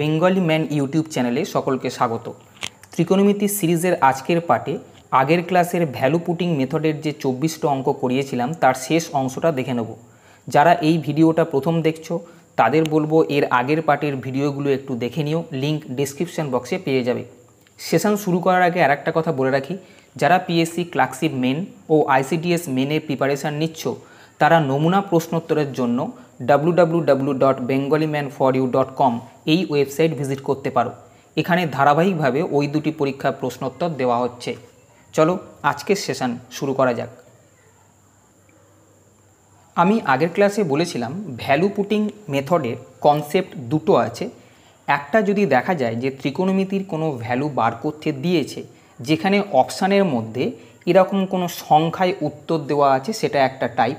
Bengali man YouTube চ্যানেলে সকলকে স্বাগত ত্রিকোণমিতি সিরিজের আজকের পাঠে আগের ক্লাসের ভ্যালু পুটিং মেথডের যে চব্বিশটা অঙ্ক করিয়েছিলাম তার শেষ অংশটা দেখে নেব যারা এই ভিডিওটা প্রথম দেখছো তাদের বলবো এর আগের পার্টের ভিডিওগুলো একটু দেখে নিও লিঙ্ক ডিসক্রিপশান বক্সে পেয়ে যাবে সেশন শুরু করার আগে আর একটা কথা বলে রাখি যারা পিএসসি ক্লার্কশিপ মেন ও আইসিডিএস মেনের প্রিপারেশান নিচ্ছ তারা নমুনা প্রশ্নোত্তরের জন্য W dot Bengali man for you dot com এই ওয়েবসাইট ভিজিট করতে পারো এখানে ধারাবাহিকভাবে ওই দুটি পরীক্ষার প্রশ্নোত্তর দেওয়া হচ্ছে চলো আজকের সেশন শুরু করা যাক আমি আগের ক্লাসে বলেছিলাম ভ্যালু পুটিং মেথডের কনসেপ্ট দুটো আছে একটা যদি দেখা যায় যে ত্রিকোণমিতির কোনো ভ্যালু বার করতে দিয়েছে যেখানে অপশানের মধ্যে এরকম কোনো সংখ্যায় উত্তর দেওয়া আছে সেটা একটা টাইপ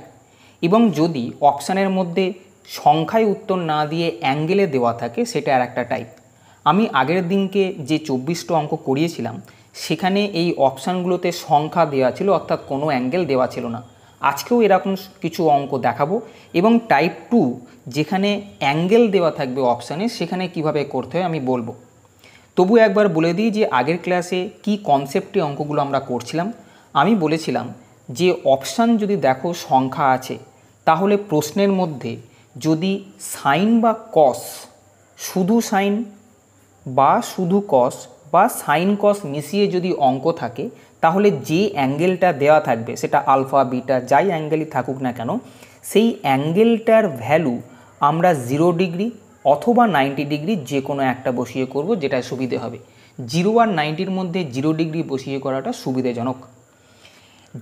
এবং যদি অপশানের মধ্যে সংখ্যায় উত্তর না দিয়ে অ্যাঙ্গেলে দেওয়া থাকে সেটা আর একটা টাইপ আমি আগের দিনকে যে চব্বিশটা অঙ্ক করিয়েছিলাম সেখানে এই অপশানগুলোতে সংখ্যা দেওয়া ছিল অর্থাৎ কোনো অ্যাঙ্গেল দেওয়া ছিল না আজকেও এরকম কিছু অঙ্ক দেখাবো এবং টাইপ টু যেখানে অ্যাঙ্গেল দেওয়া থাকবে অপশানে সেখানে কিভাবে করতে হয় আমি বলবো তবু একবার বলে দিই যে আগের ক্লাসে কি কনসেপ্টে অঙ্কগুলো আমরা করছিলাম আমি বলেছিলাম যে অপশান যদি দেখো সংখ্যা আছে তাহলে প্রশ্নের মধ্যে যদি সাইন বা কস শুধু সাইন বা শুধু কস বা সাইন কস মিশিয়ে যদি অঙ্ক থাকে তাহলে যে অ্যাঙ্গেলটা দেওয়া থাকবে সেটা আলফা বিটা যাই অ্যাঙ্গেলই থাকুক না কেন সেই অ্যাঙ্গেলটার ভ্যালু আমরা জিরো ডিগ্রি অথবা নাইনটি ডিগ্রি যে কোনো একটা বসিয়ে করব যেটা সুবিধে হবে জিরো আর নাইনটির মধ্যে জিরো ডিগ্রি বসিয়ে করাটা সুবিধাজনক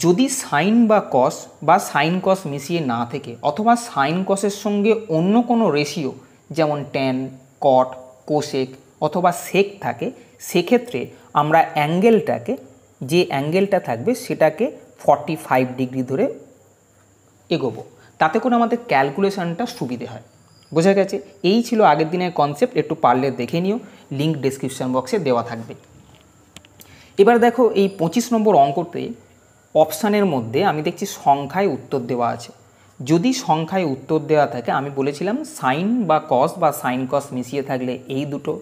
যদি সাইন বা কস বা সাইন কস মিশিয়ে না থেকে অথবা সাইন কসের সঙ্গে অন্য কোনো রেশিও যেমন ট্যান কট কোশেক অথবা সেক থাকে সেক্ষেত্রে আমরা অ্যাঙ্গেলটাকে যে অ্যাঙ্গেলটা থাকবে সেটাকে ফর্টি ফাইভ ডিগ্রি ধরে এগোবো তাতে করে আমাদের ক্যালকুলেশানটা সুবিধে হয় বোঝা গেছে এই ছিল আগের দিনের কনসেপ্ট একটু পারলে দেখে নিও লিঙ্ক ডিসক্রিপশান বক্সে দেওয়া থাকবে এবার দেখো এই পঁচিশ নম্বর অঙ্কতে অপশানের মধ্যে আমি দেখছি সংখ্যায় উত্তর দেওয়া আছে যদি সংখ্যায় উত্তর দেওয়া থাকে আমি বলেছিলাম সাইন বা কস বা সাইন কস মিশিয়ে থাকলে এই দুটো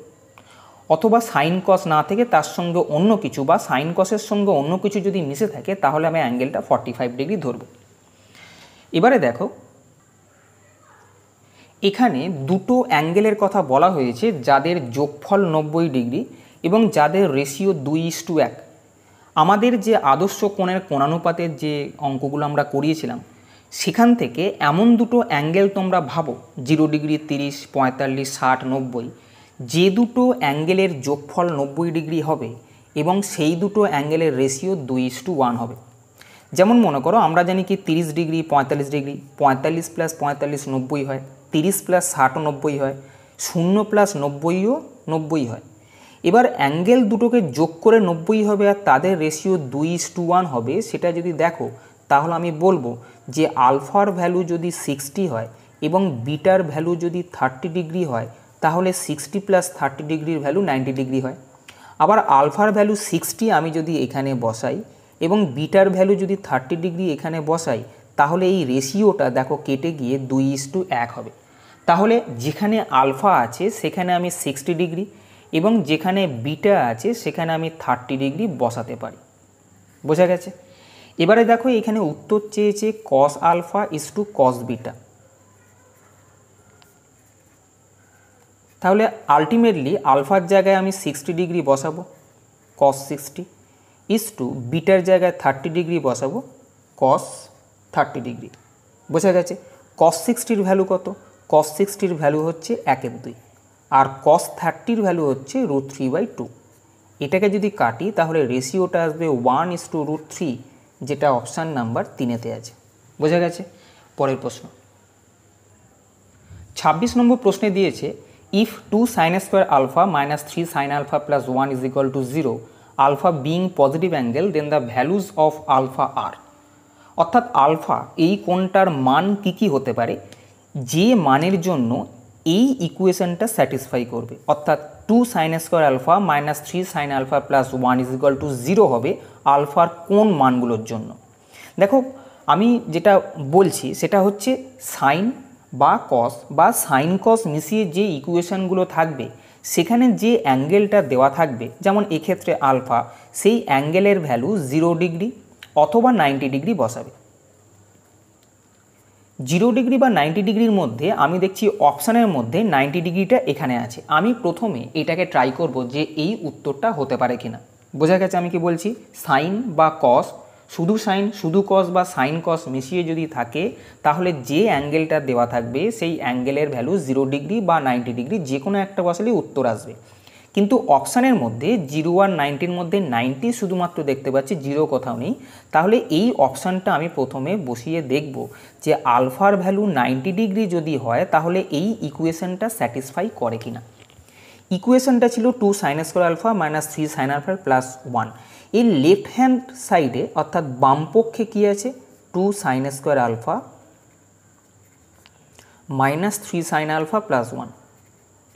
অথবা সাইন কস না থেকে তার সঙ্গে অন্য কিছু বা সাইন কসের সঙ্গে অন্য কিছু যদি মিশে থাকে তাহলে আমি অ্যাঙ্গেলটা ফর্টি ফাইভ ডিগ্রি ধরব এবারে দেখো এখানে দুটো অ্যাঙ্গেলের কথা বলা হয়েছে যাদের যোগফল নব্বই ডিগ্রি এবং যাদের রেশিও দুই ইস টু এক আমাদের যে আদর্শ কোণের কোণানুপাতের যে অঙ্কগুলো আমরা করিয়েছিলাম সেখান থেকে এমন দুটো অ্যাঙ্গেল তোমরা ভাবো জিরো ডিগ্রি তিরিশ পঁয়তাল্লিশ ষাট নব্বই যে দুটো অ্যাঙ্গেলের যোগফল নব্বই ডিগ্রি হবে এবং সেই দুটো অ্যাঙ্গেলের রেশিও দুই ইস টু ওয়ান হবে যেমন মনে করো আমরা জানি কি তিরিশ ডিগ্রি পঁয়তাল্লিশ ডিগ্রি পঁয়তাল্লিশ প্লাস পঁয়তাল্লিশ নব্বই হয় তিরিশ প্লাস ষাটও নব্বই হয় শূন্য প্লাস নব্বইও নব্বই হয় এবার অ্যাঙ্গেল দুটোকে যোগ করে নব্বই হবে আর তাদের রেশিও দুই টু ওয়ান হবে সেটা যদি দেখো তাহলে আমি বলবো যে আলফার ভ্যালু যদি সিক্সটি হয় এবং বিটার ভ্যালু যদি থার্টি ডিগ্রি হয় তাহলে সিক্সটি প্লাস থার্টি ডিগ্রির ভ্যালু নাইনটি ডিগ্রি হয় আবার আলফার ভ্যালু সিক্সটি আমি যদি এখানে বসাই এবং বিটার ভ্যালু যদি থার্টি ডিগ্রি এখানে বসাই তাহলে এই রেশিওটা দেখো কেটে গিয়ে দুই ইস টু এক হবে তাহলে যেখানে আলফা আছে সেখানে আমি সিক্সটি ডিগ্রি এবং যেখানে বিটা আছে সেখানে আমি থার্টি ডিগ্রি বসাতে পারি বোঝা গেছে এবারে দেখো এখানে উত্তর চেয়েছে cos alpha is to cos beta তাহলে আলটিমেটলি আলফার জায়গায় আমি সিক্সটি ডিগ্রি বসাবো কস সিক্সটি ইস টু বিটার জায়গায় থার্টি ডিগ্রি বসাবো কস থার্টি ডিগ্রি বোঝা গেছে কস সিক্সটির ভ্যালু কত কস সিক্সটির ভ্যালু হচ্ছে একের দুই আর কস থার্টির ভ্যালু হচ্ছে রুট থ্রি বাই টু এটাকে যদি কাটি তাহলে রেশিওটা আসবে one is to root three যেটা অপশান নাম্বার তিনেতে আছে বোঝা গেছে পরের প্রশ্ন ২৬ নম্বর প্রশ্নে দিয়েছে if two sine square alpha minus three sine alpha plus one is equal to zero alpha being positive angle then the values of alpha are অর্থাৎ আলফা এই কোনটার মান কি কি হতে পারে যে মানের জন্য এই ইকুয়েশানটা স্যাটিসফাই করবে অর্থাৎ two sine square alpha minus three sine alpha plus one is equal to zero হবে আলফার কোন মানগুলোর জন্য দেখো আমি যেটা বলছি সেটা হচ্ছে সাইন বা কস বা সাইন কস মিশিয়ে যে ইকুয়েশানগুলো থাকবে সেখানে যে অ্যাঙ্গেলটা দেওয়া থাকবে যেমন এক্ষেত্রে আলফা সেই অ্যাঙ্গেলের ভ্যালু জিরো ডিগ্রি অথবা নাইনটি ডিগ্রি বসাবে জিরো ডিগ্রি বা নাইনটি ডিগ্রির মধ্যে আমি দেখছি অপশানের মধ্যে নাইনটি ডিগ্রিটা এখানে আছে আমি প্রথমে এটাকে ট্রাই করব যে এই উত্তরটা হতে পারে কিনা বোঝা গেছে আমি কি বলছি সাইন বা কস শুধু সাইন শুধু কস বা সাইন কস মিশিয়ে যদি থাকে তাহলে যে অ্যাঙ্গেলটা দেওয়া থাকবে সেই অ্যাঙ্গেলের ভ্যালু জিরো ডিগ্রি বা নাইনটি ডিগ্রি যে কোনো একটা বসালেই উত্তর আসবে কিন্তু অপশানের মধ্যে জিরো ওয়ান নাইনটির মধ্যে নাইনটি শুধুমাত্র দেখতে পাচ্ছি জিরো কোথাও নেই তাহলে এই অপশানটা আমি প্রথমে বসিয়ে দেখব যে আলফার ভ্যালু নাইনটি ডিগ্রি যদি হয় তাহলে এই ইকুয়েশানটা স্যাটিসফাই করে কিনা ইকুয়েশানটা ছিল two sine square alpha minus three sine আলফার প্লাস ওয়ান এই লেফট হ্যান্ড সাইডে অর্থাৎ বামপক্ষে কী আছে two sine square alpha minus three sine alpha plus one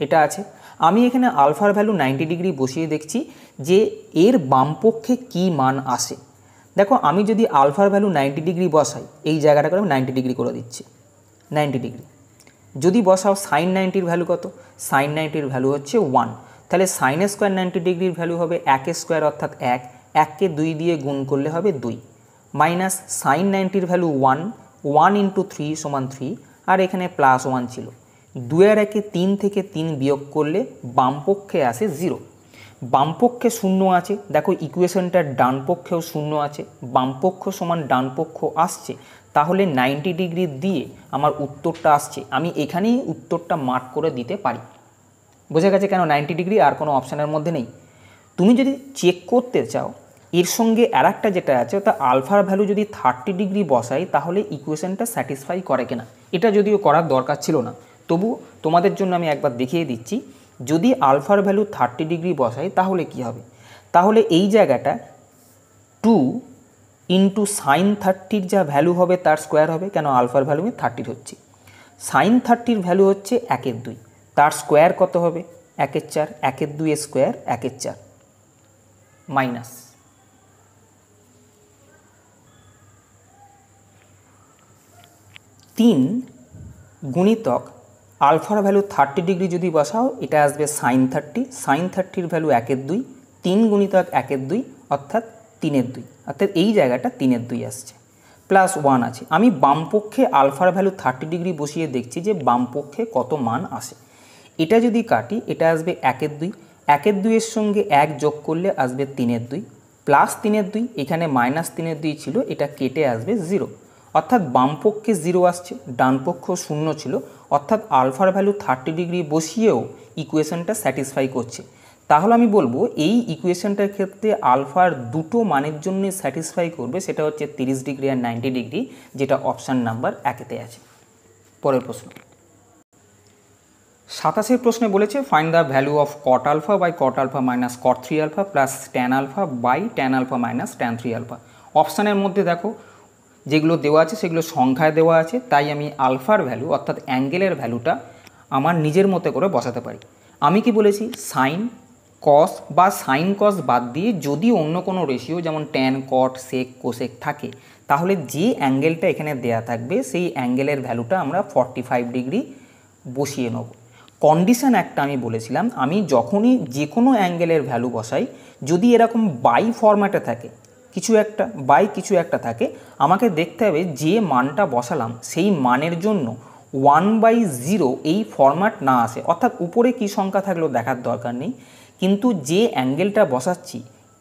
এটা আছে আমি এখানে আলফার ভ্যালু নাইনটি ডিগ্রি বসিয়ে দেখছি যে এর বামপক্ষে কি মান আসে দেখো আমি যদি আলফার ভ্যালু নাইনটি ডিগ্রি বসাই এই জায়গাটা করে আমি নাইনটি ডিগ্রি করে দিচ্ছি নাইনটি ডিগ্রি যদি বসাও সাইন নাইনটির ভ্যালু কত সাইন নাইনটির ভ্যালু হচ্ছে ওয়ান তাহলে সাইন স্কোয়ার নাইনটি ডিগ্রির ভ্যালু হবে এক স্কোয়ার অর্থাৎ এক এককে দুই দিয়ে গুণ করলে হবে দুই মাইনাস সাইন নাইনটির value one one into three সমান থ্রি আর এখানে প্লাস ওয়ান ছিল দুয়ের একে তিন থেকে তিন বিয়োগ করলে বামপক্ষে আসে জিরো বামপক্ষে শূন্য আছে দেখো ইকুয়েশনটার ডানপক্ষেও শূন্য আছে বামপক্ষ সমান ডানপক্ষ আসছে তাহলে নাইনটি ডিগ্রি দিয়ে আমার উত্তরটা আসছে আমি এখানেই উত্তরটা মার্ক করে দিতে পারি বোঝা গেছে কেন নাইনটি ডিগ্রি আর কোনো অপশানের মধ্যে নেই তুমি যদি চেক করতে চাও এর সঙ্গে আর একটা যেটা আছে তা আলফার ভ্যালু যদি থার্টি ডিগ্রি বসাই তাহলে ইকুয়েশনটা স্যাটিসফাই করে কিনা এটা যদিও করার দরকার ছিল না তবু তোমাদের জন্য আমি একবার দেখিয়ে দিচ্ছি যদি আলফার ভ্যালু থার্টি ডিগ্রি বসাই তাহলে কি হবে তাহলে এই জায়গাটা টু ইন্টু সাইন থার্টির যা ভ্যালু হবে তার স্কোয়ার হবে কেন আলফার ভ্যালু থার্টির হচ্ছে সাইন থার্টির ভ্যালু হচ্ছে একের দুই তার স্কোয়ার কত হবে একের চার একের দুই স্কোয়ার একের চার মাইনাস তিন গুণিতক আলফার ভ্যালু থার্টি ডিগ্রি যদি বসাও এটা আসবে সাইন থার্টি সাইন থার্টির ভ্যালু একের দুই তিন গুণিত একের দুই অর্থাৎ তিনের দুই অর্থাৎ এই জায়গাটা তিনের দুই আসছে প্লাস ওয়ান আছে আমি বামপক্ষে আলফার ভ্যালু থার্টি ডিগ্রি বসিয়ে দেখছি যে বামপক্ষে কত মান আসে এটা যদি কাটি এটা আসবে একের দুই একের দুইয়ের সঙ্গে এক যোগ করলে আসবে তিনের দুই প্লাস তিনের দুই এখানে মাইনাস তিনের দুই ছিল এটা কেটে আসবে জিরো অর্থাৎ বামপক্ষে জিরো আসছে ডানপক্ষ শূন্য ছিল অর্থাৎ আলফার ভ্যালু থার্টি ডিগ্রি বসিয়েও ইকুয়েশনটা স্যাটিসফাই করছে তাহলে আমি বলবো এই ইকুয়েশনটার ক্ষেত্রে আলফার দুটো মানের জন্যই স্যাটিসফাই করবে সেটা হচ্ছে তিরিশ ডিগ্রি আর নাইনটি ডিগ্রি যেটা অপশান নাম্বার একেতে আছে পরের প্রশ্ন সাতাশের প্রশ্নে বলেছে find the value of cot alpha by cot alpha minus cot three alpha plus tan alpha by tan alpha minus tan three alpha অপশানের মধ্যে দেখো যেগুলো দেওয়া আছে সেগুলো সংখ্যায় দেওয়া আছে তাই আমি আলফার ভ্যালু অর্থাৎ অ্যাঙ্গেলের ভ্যালুটা আমার নিজের মতো করে বসাতে পারি আমি কি বলেছি সাইন কস বা সাইন কস বাদ দিয়ে যদি অন্য কোনো রেশিও যেমন ট্যান কট সেক কোসেক থাকে তাহলে যে অ্যাঙ্গেলটা এখানে দেয়া থাকবে সেই অ্যাঙ্গেলের ভ্যালুটা আমরা ফর্টি ফাইভ ডিগ্রি বসিয়ে নেব কন্ডিশান একটা আমি বলেছিলাম আমি যখনই যে কোনো অ্যাঙ্গেলের ভ্যালু বসাই যদি এরকম বাই ফরম্যাটে থাকে কিছু একটা বাই কিছু একটা থাকে আমাকে দেখতে হবে যে মানটা বসালাম সেই মানের জন্য ওয়ান বাই জিরো এই ফরম্যাট না আসে অর্থাৎ উপরে কি সংখ্যা থাকলেও দেখার দরকার নেই কিন্তু যে অ্যাঙ্গেলটা বসাচ্ছি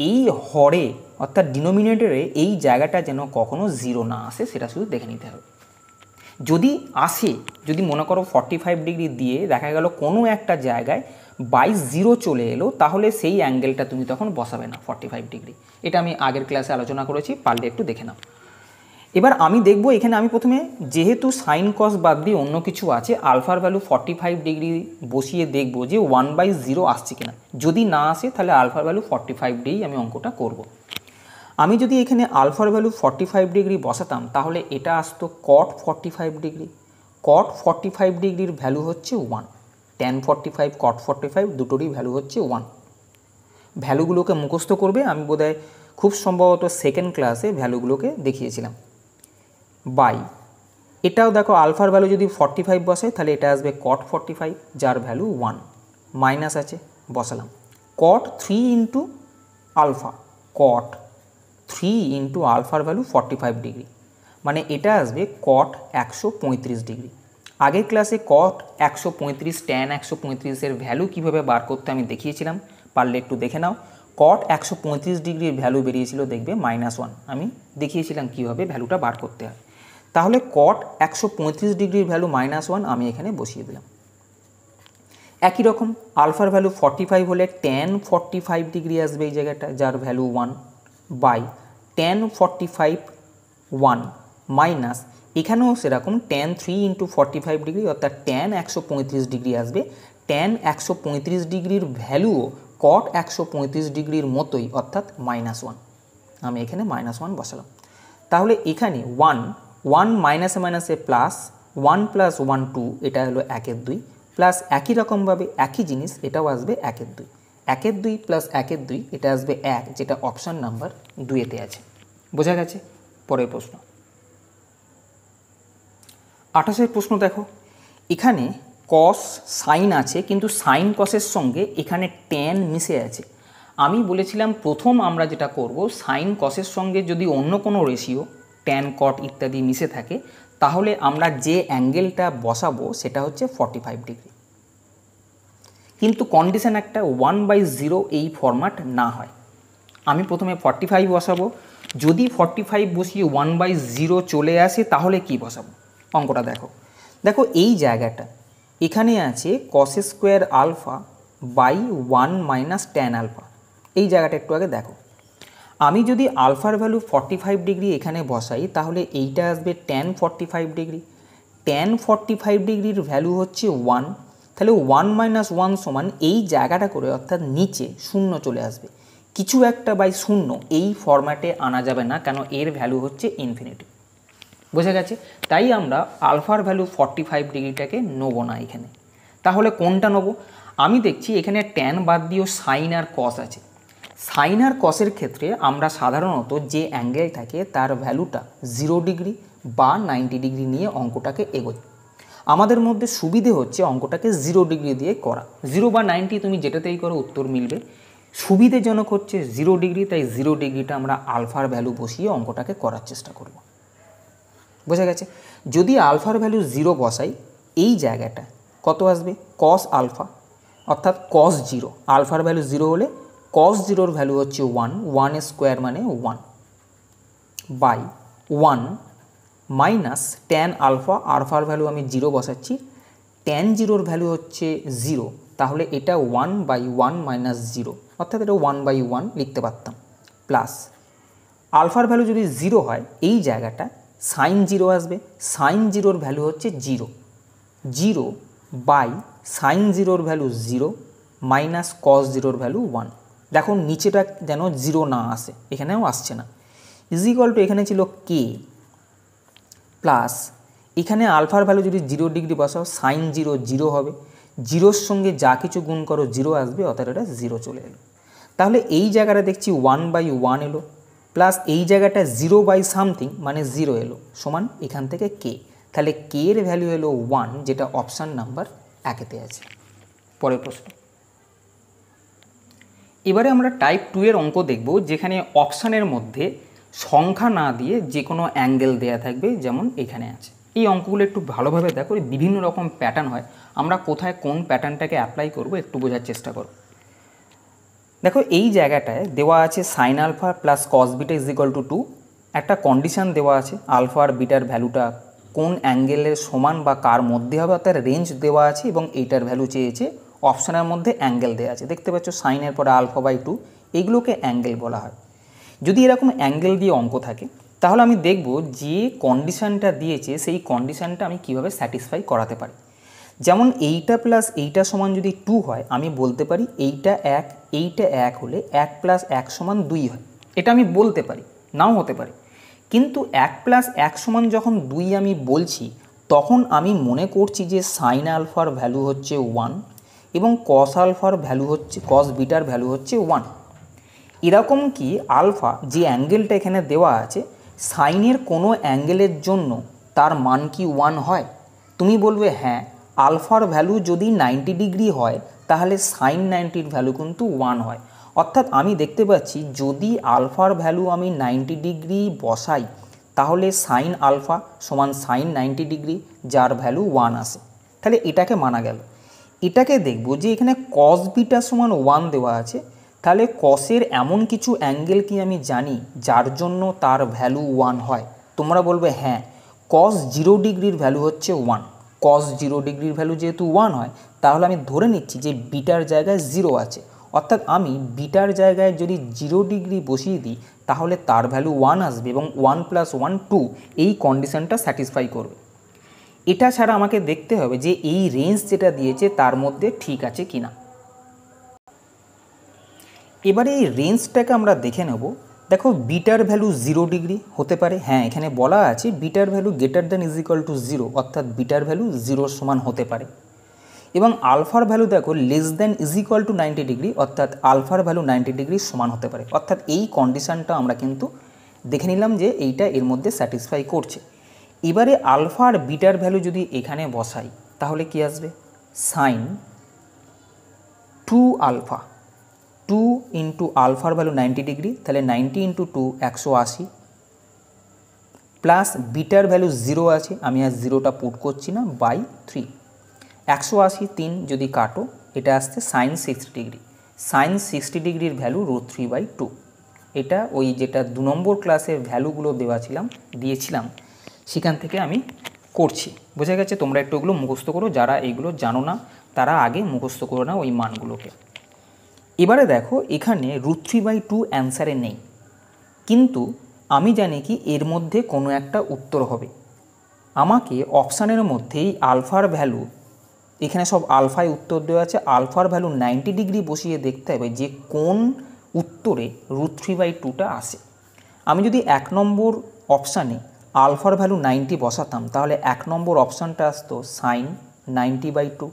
এই হরে অর্থাৎ ডিনোমিনেটরে এই জায়গাটা যেন কখনো জিরো না আসে সেটা শুধু দেখে নিতে হবে যদি আসে যদি মনে করো ফর্টি ফাইভ ডিগ্রি দিয়ে দেখা গেল কোনো একটা জায়গায় বাইশ জিরো চলে এলো তাহলে সেই অ্যাঙ্গেলটা তুমি তখন বসাবে না ফর্টি ফাইভ ডিগ্রি এটা আমি আগের ক্লাসে আলোচনা করেছি পাল্টে একটু দেখে নাও এবার আমি দেখব এখানে আমি প্রথমে যেহেতু সাইন কস বাদ দিয়ে অন্য কিছু আছে আলফার ভ্যালু ফর্টি ফাইভ ডিগ্রি বসিয়ে দেখব যে ওয়ান বাই জিরো আসছে কিনা যদি না আসে তাহলে আলফার ভ্যালু ফর্টি ফাইভ ডিগ্রি আমি অঙ্কটা করব। আমি যদি এখানে আলফার ভ্যালু ফর্টি ফাইভ ডিগ্রি বসাতাম তাহলে এটা আসতো cot forty five degree cot forty five ডিগ্রির ভ্যালু হচ্ছে one tan forty five cot forty five দুটোরই ভ্যালু হচ্ছে ওয়ান ভ্যালুগুলোকে মুখস্থ করবে আমি বোধহয় খুব সম্ভবত সেকেন্ড ক্লাসে ভ্যালুগুলোকে দেখিয়েছিলাম বাই এটাও দেখো আলফার ভ্যালু যদি ফর্টি ফাইভ বসে তাহলে এটা আসবে কট ফর্টি ফাইভ যার ভ্যালু ওয়ান মাইনাস আছে বসালাম cot three into alpha cot three into আলফার ভ্যালু ফর্টি ফাইভ ডিগ্রি মানে এটা আসবে কট একশো পঁয়ত্রিশ ডিগ্রি আগের ক্লাসে কট একশো পঁয়ত্রিশ ট্যান একশো পঁয়ত্রিশের ভ্যালু কীভাবে বার করতে আমি দেখিয়েছিলাম পারলে একটু দেখে নাও কট একশো পঁয়ত্রিশ ডিগ্রির ভ্যালু বেরিয়েছিল দেখবে মাইনাস ওয়ান আমি দেখিয়েছিলাম কীভাবে ভ্যালুটা বার করতে হয় তাহলে কট একশো পঁয়ত্রিশ ডিগ্রির ভ্যালু মাইনাস ওয়ান আমি এখানে বসিয়ে দিলাম একই রকম আলফার ভ্যালু ফর্টি ফাইভ হলে টেন ফর্টি ফাইভ ডিগ্রি আসবে এই জায়গাটা যার value one by tan forty five one minus এখানেও সেরকম tan three into forty five degree অর্থাৎ ট্যান একশো পঁয়ত্রিশ ডিগ্রি আসবে ট্যান একশো পঁয়ত্রিশ ডিগ্রির ভ্যালুও কট একশো পঁয়ত্রিশ ডিগ্রির মতোই অর্থাৎ মাইনাস ওয়ান আমি এখানে মাইনাস ওয়ান বসালাম তাহলে এখানে ওয়ান ওয়ান মাইনাসে মাইনাসে plus one plus one two এটা হলো একের দুই প্লাস একই রকমভাবে একই জিনিস এটাও আসবে একের দুই একের দুই প্লাস একের দুই এটা আসবে এক যেটা অপশান নাম্বার দুয়েতে আছে বোঝা গেছে পরের প্রশ্ন আঠাশের প্রশ্ন দেখো এখানে কস সাইন আছে কিন্তু সাইন কসের সঙ্গে এখানে ট্যান মিশে আছে আমি বলেছিলাম প্রথম আমরা যেটা করব সাইন কসের সঙ্গে যদি অন্য কোনো রেশিও ট্যান কট ইত্যাদি মিশে থাকে তাহলে আমরা যে অ্যাঙ্গেলটা বসাবো সেটা হচ্ছে ফর্টি ফাইভ ডিগ্রি কিন্তু কন্ডিশান একটা ওয়ান বাই জিরো এই ফরম্যাট না হয় আমি প্রথমে ফর্টি ফাইভ বসাবো যদি ফর্টি ফাইভ বসিয়ে ওয়ান বাই জিরো চলে আসে তাহলে কি বসাবো অঙ্কটা দেখো দেখো এই জায়গাটা এখানে আছে cos square alpha by one minus tan alpha এই জায়গাটা একটু আগে দেখো আমি যদি আলফার ভ্যালু ফর্টি ফাইভ ডিগ্রি এখানে বসাই তাহলে এইটা আসবে tan forty five degree tan forty five ডিগ্রির ভ্যালু হচ্ছে ওয়ান তাহলে ওয়ান মাইনাস ওয়ান সমান এই জায়গাটা করে অর্থাৎ নিচে শূন্য চলে আসবে কিছু একটা বাই শূন্য এই ফর্ম্যাটে আনা যাবে না কেন এর ভ্যালু হচ্ছে ইনফিনিটি বুঝে গেছে তাই আমরা আলফার ভ্যালু ফর্টি ফাইভ ডিগ্রিটাকে নেবো না এখানে তাহলে কোনটা নেবো আমি দেখছি এখানে ট্যান বাদ দিয়েও সাইন আর কস আছে সাইন আর কসের ক্ষেত্রে আমরা সাধারণত যে অ্যাঙ্গেল থাকে তার ভ্যালুটা জিরো ডিগ্রি বা নাইনটি ডিগ্রি নিয়ে অঙ্কটাকে এগোই আমাদের মধ্যে সুবিধে হচ্ছে অঙ্কটাকে জিরো ডিগ্রি দিয়ে করা জিরো বা নাইনটি তুমি যেটাতেই করো উত্তর মিলবে সুবিধেজনক হচ্ছে জিরো ডিগ্রি তাই জিরো ডিগ্রিটা আমরা আলফার ভ্যালু বসিয়ে অঙ্কটাকে করার চেষ্টা করবো বোঝা গেছে যদি আলফার ভ্যালু জিরো বসাই এই জায়গাটা কত আসবে কস আলফা অর্থাৎ কস জিরো আলফার ভ্যালু জিরো হলে কস জিরোর ভ্যালু হচ্ছে ওয়ান ওয়ান স্কোয়ার মানে one by one minus tan alpha আলফার ভ্যালু আমি জিরো বসাচ্ছি ট্যান জিরোর ভ্যালু হচ্ছে জিরো তাহলে এটা one by one minus zero অর্থাৎ এটা ওয়ান বাই ওয়ান লিখতে পারতাম প্লাস আলফার ভ্যালু যদি জিরো হয় এই জায়গাটা সাইন জিরো আসবে সাইন জিরোর ভ্যালু হচ্ছে জিরো জিরো বাই সাইন জিরোর ভ্যালু জিরো মাইনাস কস জিরোর ভ্যালু ওয়ান দেখো নিচেটা যেন জিরো না আসে এখানেও আসছে না ইজিকল টু এখানে ছিল কে প্লাস এখানে আলফার ভ্যালু যদি জিরো ডিগ্রি বসাও সাইন জিরো জিরো হবে জিরোর সঙ্গে যা কিছু গুণ করো জিরো আসবে অর্থাৎ এটা জিরো চলে এলো তাহলে এই জায়গাটা দেখছি ওয়ান বাই ওয়ান এলো প্লাস এই জায়গাটা জিরো বাই সামথিং মানে জিরো এলো সমান এখান থেকে কে তাহলে কে এর ভ্যালু এলো ওয়ান যেটা অপশান নাম্বার একেতে আছে পরের প্রশ্ন এবারে আমরা টাইপ টু এর অঙ্ক দেখব যেখানে অপশানের মধ্যে সংখ্যা না দিয়ে যে কোনো অ্যাঙ্গেল দেয়া থাকবে যেমন এখানে আছে এই অঙ্কগুলো একটু ভালোভাবে দেখো বিভিন্ন রকম প্যাটার্ন হয় আমরা কোথায় কোন প্যাটার্নটাকে অ্যাপ্লাই করব একটু বোঝার চেষ্টা করবো দেখো এই জায়গাটায় দেওয়া আছে sine alpha plus cos beta is equal to two একটা কন্ডিশান দেওয়া আছে আলফা আর বিটার ভ্যালুটা কোন অ্যাঙ্গেলের সমান বা কার মধ্যে হবে তার রেঞ্জ দেওয়া আছে এবং এইটার ভ্যালু চেয়েছে অপশানের মধ্যে অ্যাঙ্গেল দেওয়া আছে দেখতে পাচ্ছ সাইনের পরে আলফা বাই টু এগুলোকে অ্যাঙ্গেল বলা হয় যদি এরকম অ্যাঙ্গেল দিয়ে অঙ্ক থাকে তাহলে আমি দেখব যে কন্ডিশানটা দিয়েছে সেই কন্ডিশানটা আমি কিভাবে স্যাটিসফাই করাতে পারি যেমন এইটা প্লাস এইটা সমান যদি টু হয় আমি বলতে পারি এইটা এক এইটা এক হলে এক প্লাস এক সমান দুই হয় এটা আমি বলতে পারি নাও হতে পারে কিন্তু এক প্লাস এক সমান যখন দুই আমি বলছি তখন আমি মনে করছি যে সাইন আলফার ভ্যালু হচ্ছে ওয়ান এবং কস আলফার ভ্যালু হচ্ছে কস বিটার ভ্যালু হচ্ছে ওয়ান এরকম কি আলফা যে অ্যাঙ্গেলটা এখানে দেওয়া আছে সাইনের কোনো অ্যাঙ্গেলের জন্য তার মান কি ওয়ান হয় তুমি বলবে হ্যাঁ আলফার ভ্যালু যদি নাইনটি ডিগ্রি হয় তাহলে সাইন নাইনটির ভ্যালু কিন্তু ওয়ান হয় অর্থাৎ আমি দেখতে পাচ্ছি যদি আলফার ভ্যালু আমি নাইনটি ডিগ্রি বসাই তাহলে সাইন আলফা সমান সাইন নাইনটি ডিগ্রি যার ভ্যালু ওয়ান আসে তাহলে এটাকে মানা গেল এটাকে দেখব যে এখানে কস বিটা সমান ওয়ান দেওয়া আছে তাহলে কসের এমন কিছু অ্যাঙ্গেল কি আমি জানি যার জন্য তার ভ্যালু ওয়ান হয় তোমরা বলবে হ্যাঁ কস জিরো ডিগ্রির ভ্যালু হচ্ছে ওয়ান কস জিরো ডিগ্রির ভ্যালু যেহেতু ওয়ান হয় তাহলে আমি ধরে নিচ্ছি যে বিটার জায়গায় জিরো আছে অর্থাৎ আমি বিটার জায়গায় যদি জিরো ডিগ্রি বসিয়ে দিই তাহলে তার ভ্যালু ওয়ান আসবে এবং ওয়ান প্লাস ওয়ান টু এই কন্ডিশনটা স্যাটিসফাই করবে এটা ছাড়া আমাকে দেখতে হবে যে এই রেঞ্জ যেটা দিয়েছে তার মধ্যে ঠিক আছে কিনা এবারে এই রেঞ্জটাকে আমরা দেখে নেব দেখো বিটার ভ্যালু জিরো ডিগ্রি হতে পারে হ্যাঁ এখানে বলা আছে বিটার value greater than is equal to zero অর্থাৎ বিটার ভ্যালু জিরোর সমান হতে পারে এবং আলফার ভ্যালু দেখো less than is equal to ninety degree অর্থাৎ আলফার ভ্যালু নাইনটি ডিগ্রি সমান হতে পারে অর্থাৎ এই কন্ডিশানটা আমরা কিন্তু দেখে নিলাম যে এইটা এর মধ্যে স্যাটিসফাই করছে এবারে আলফা আর বিটার ভ্যালু যদি এখানে বসাই তাহলে কি আসবে sine two alpha two into আলফার ভ্যালু নাইনটি ডিগ্রি তাহলে নাইনটি ইন্টু টু একশো আশি প্লাস বিটার ভ্যালু জিরো আছে আমি আর জিরোটা পুট করছি না বাই থ্রি একশো আশি তিন যদি কাটো এটা আসছে sine sixty degree sine sixty ডিগ্রির value root three by two এটা ওই যেটা দু নম্বর ক্লাসের ভ্যালুগুলো দেওয়া ছিলাম দিয়েছিলাম সেখান থেকে আমি করছি বোঝা গেছে তোমরা একটু ওগুলো মুখস্থ করো যারা এইগুলো জানো না তারা আগে মুখস্থ করো না ওই মানগুলোকে এবারে দেখো এখানে রুট থ্রি বাই টু অ্যান্সারে নেই কিন্তু আমি জানি কি এর মধ্যে কোনো একটা উত্তর হবে আমাকে অপশানের মধ্যেই আলফার ভ্যালু এখানে সব আলফায় উত্তর দেওয়া আছে আলফার ভ্যালু নাইনটি ডিগ্রি বসিয়ে দেখতে হবে যে কোন উত্তরে রুট থ্রি বাই টুটা আসে আমি যদি এক নম্বর অপশানে আলফার ভ্যালু নাইনটি বসাতাম তাহলে এক নম্বর অপশানটা আসতো সাইন নাইনটি বাই টু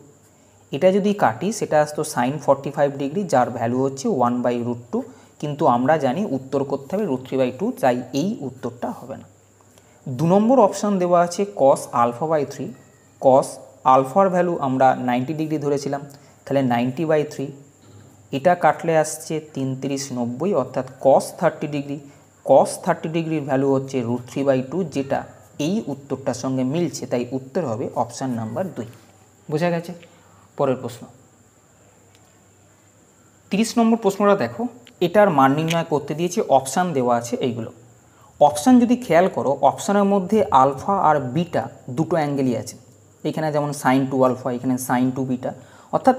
এটা যদি কাটি সেটা আসতো সাইন ফর্টি ফাইভ ডিগ্রি যার ভ্যালু হচ্ছে ওয়ান বাই রুট টু কিন্তু আমরা জানি উত্তর করতে হবে রুট থ্রি বাই টু তাই এই উত্তরটা হবে না দু নম্বর অপশান দেওয়া আছে cos alpha by three cos আলফার ভ্যালু আমরা নাইনটি ডিগ্রি ধরেছিলাম তাহলে নাইনটি বাই থ্রি এটা কাটলে আসছে তিন তিরিশ নব্বই অর্থাৎ cos thirty degree cos thirty ডিগ্রির ভ্যালু হচ্ছে রুট থ্রি বাই টু যেটা এই উত্তরটার সঙ্গে মিলছে তাই উত্তর হবে অপশান নাম্বার দুই বোঝা গেছে পরের প্রশ্ন তিরিশ নম্বর প্রশ্নটা দেখো এটার মান নির্ণয় করতে দিয়েছে অপশান দেওয়া আছে এইগুলো অপশান যদি খেয়াল করো অপশানের মধ্যে আলফা আর বিটা দুটো অ্যাঙ্গেলই আছে এখানে যেমন সাইন টু আলফা এখানে সাইন টু বিটা অর্থাৎ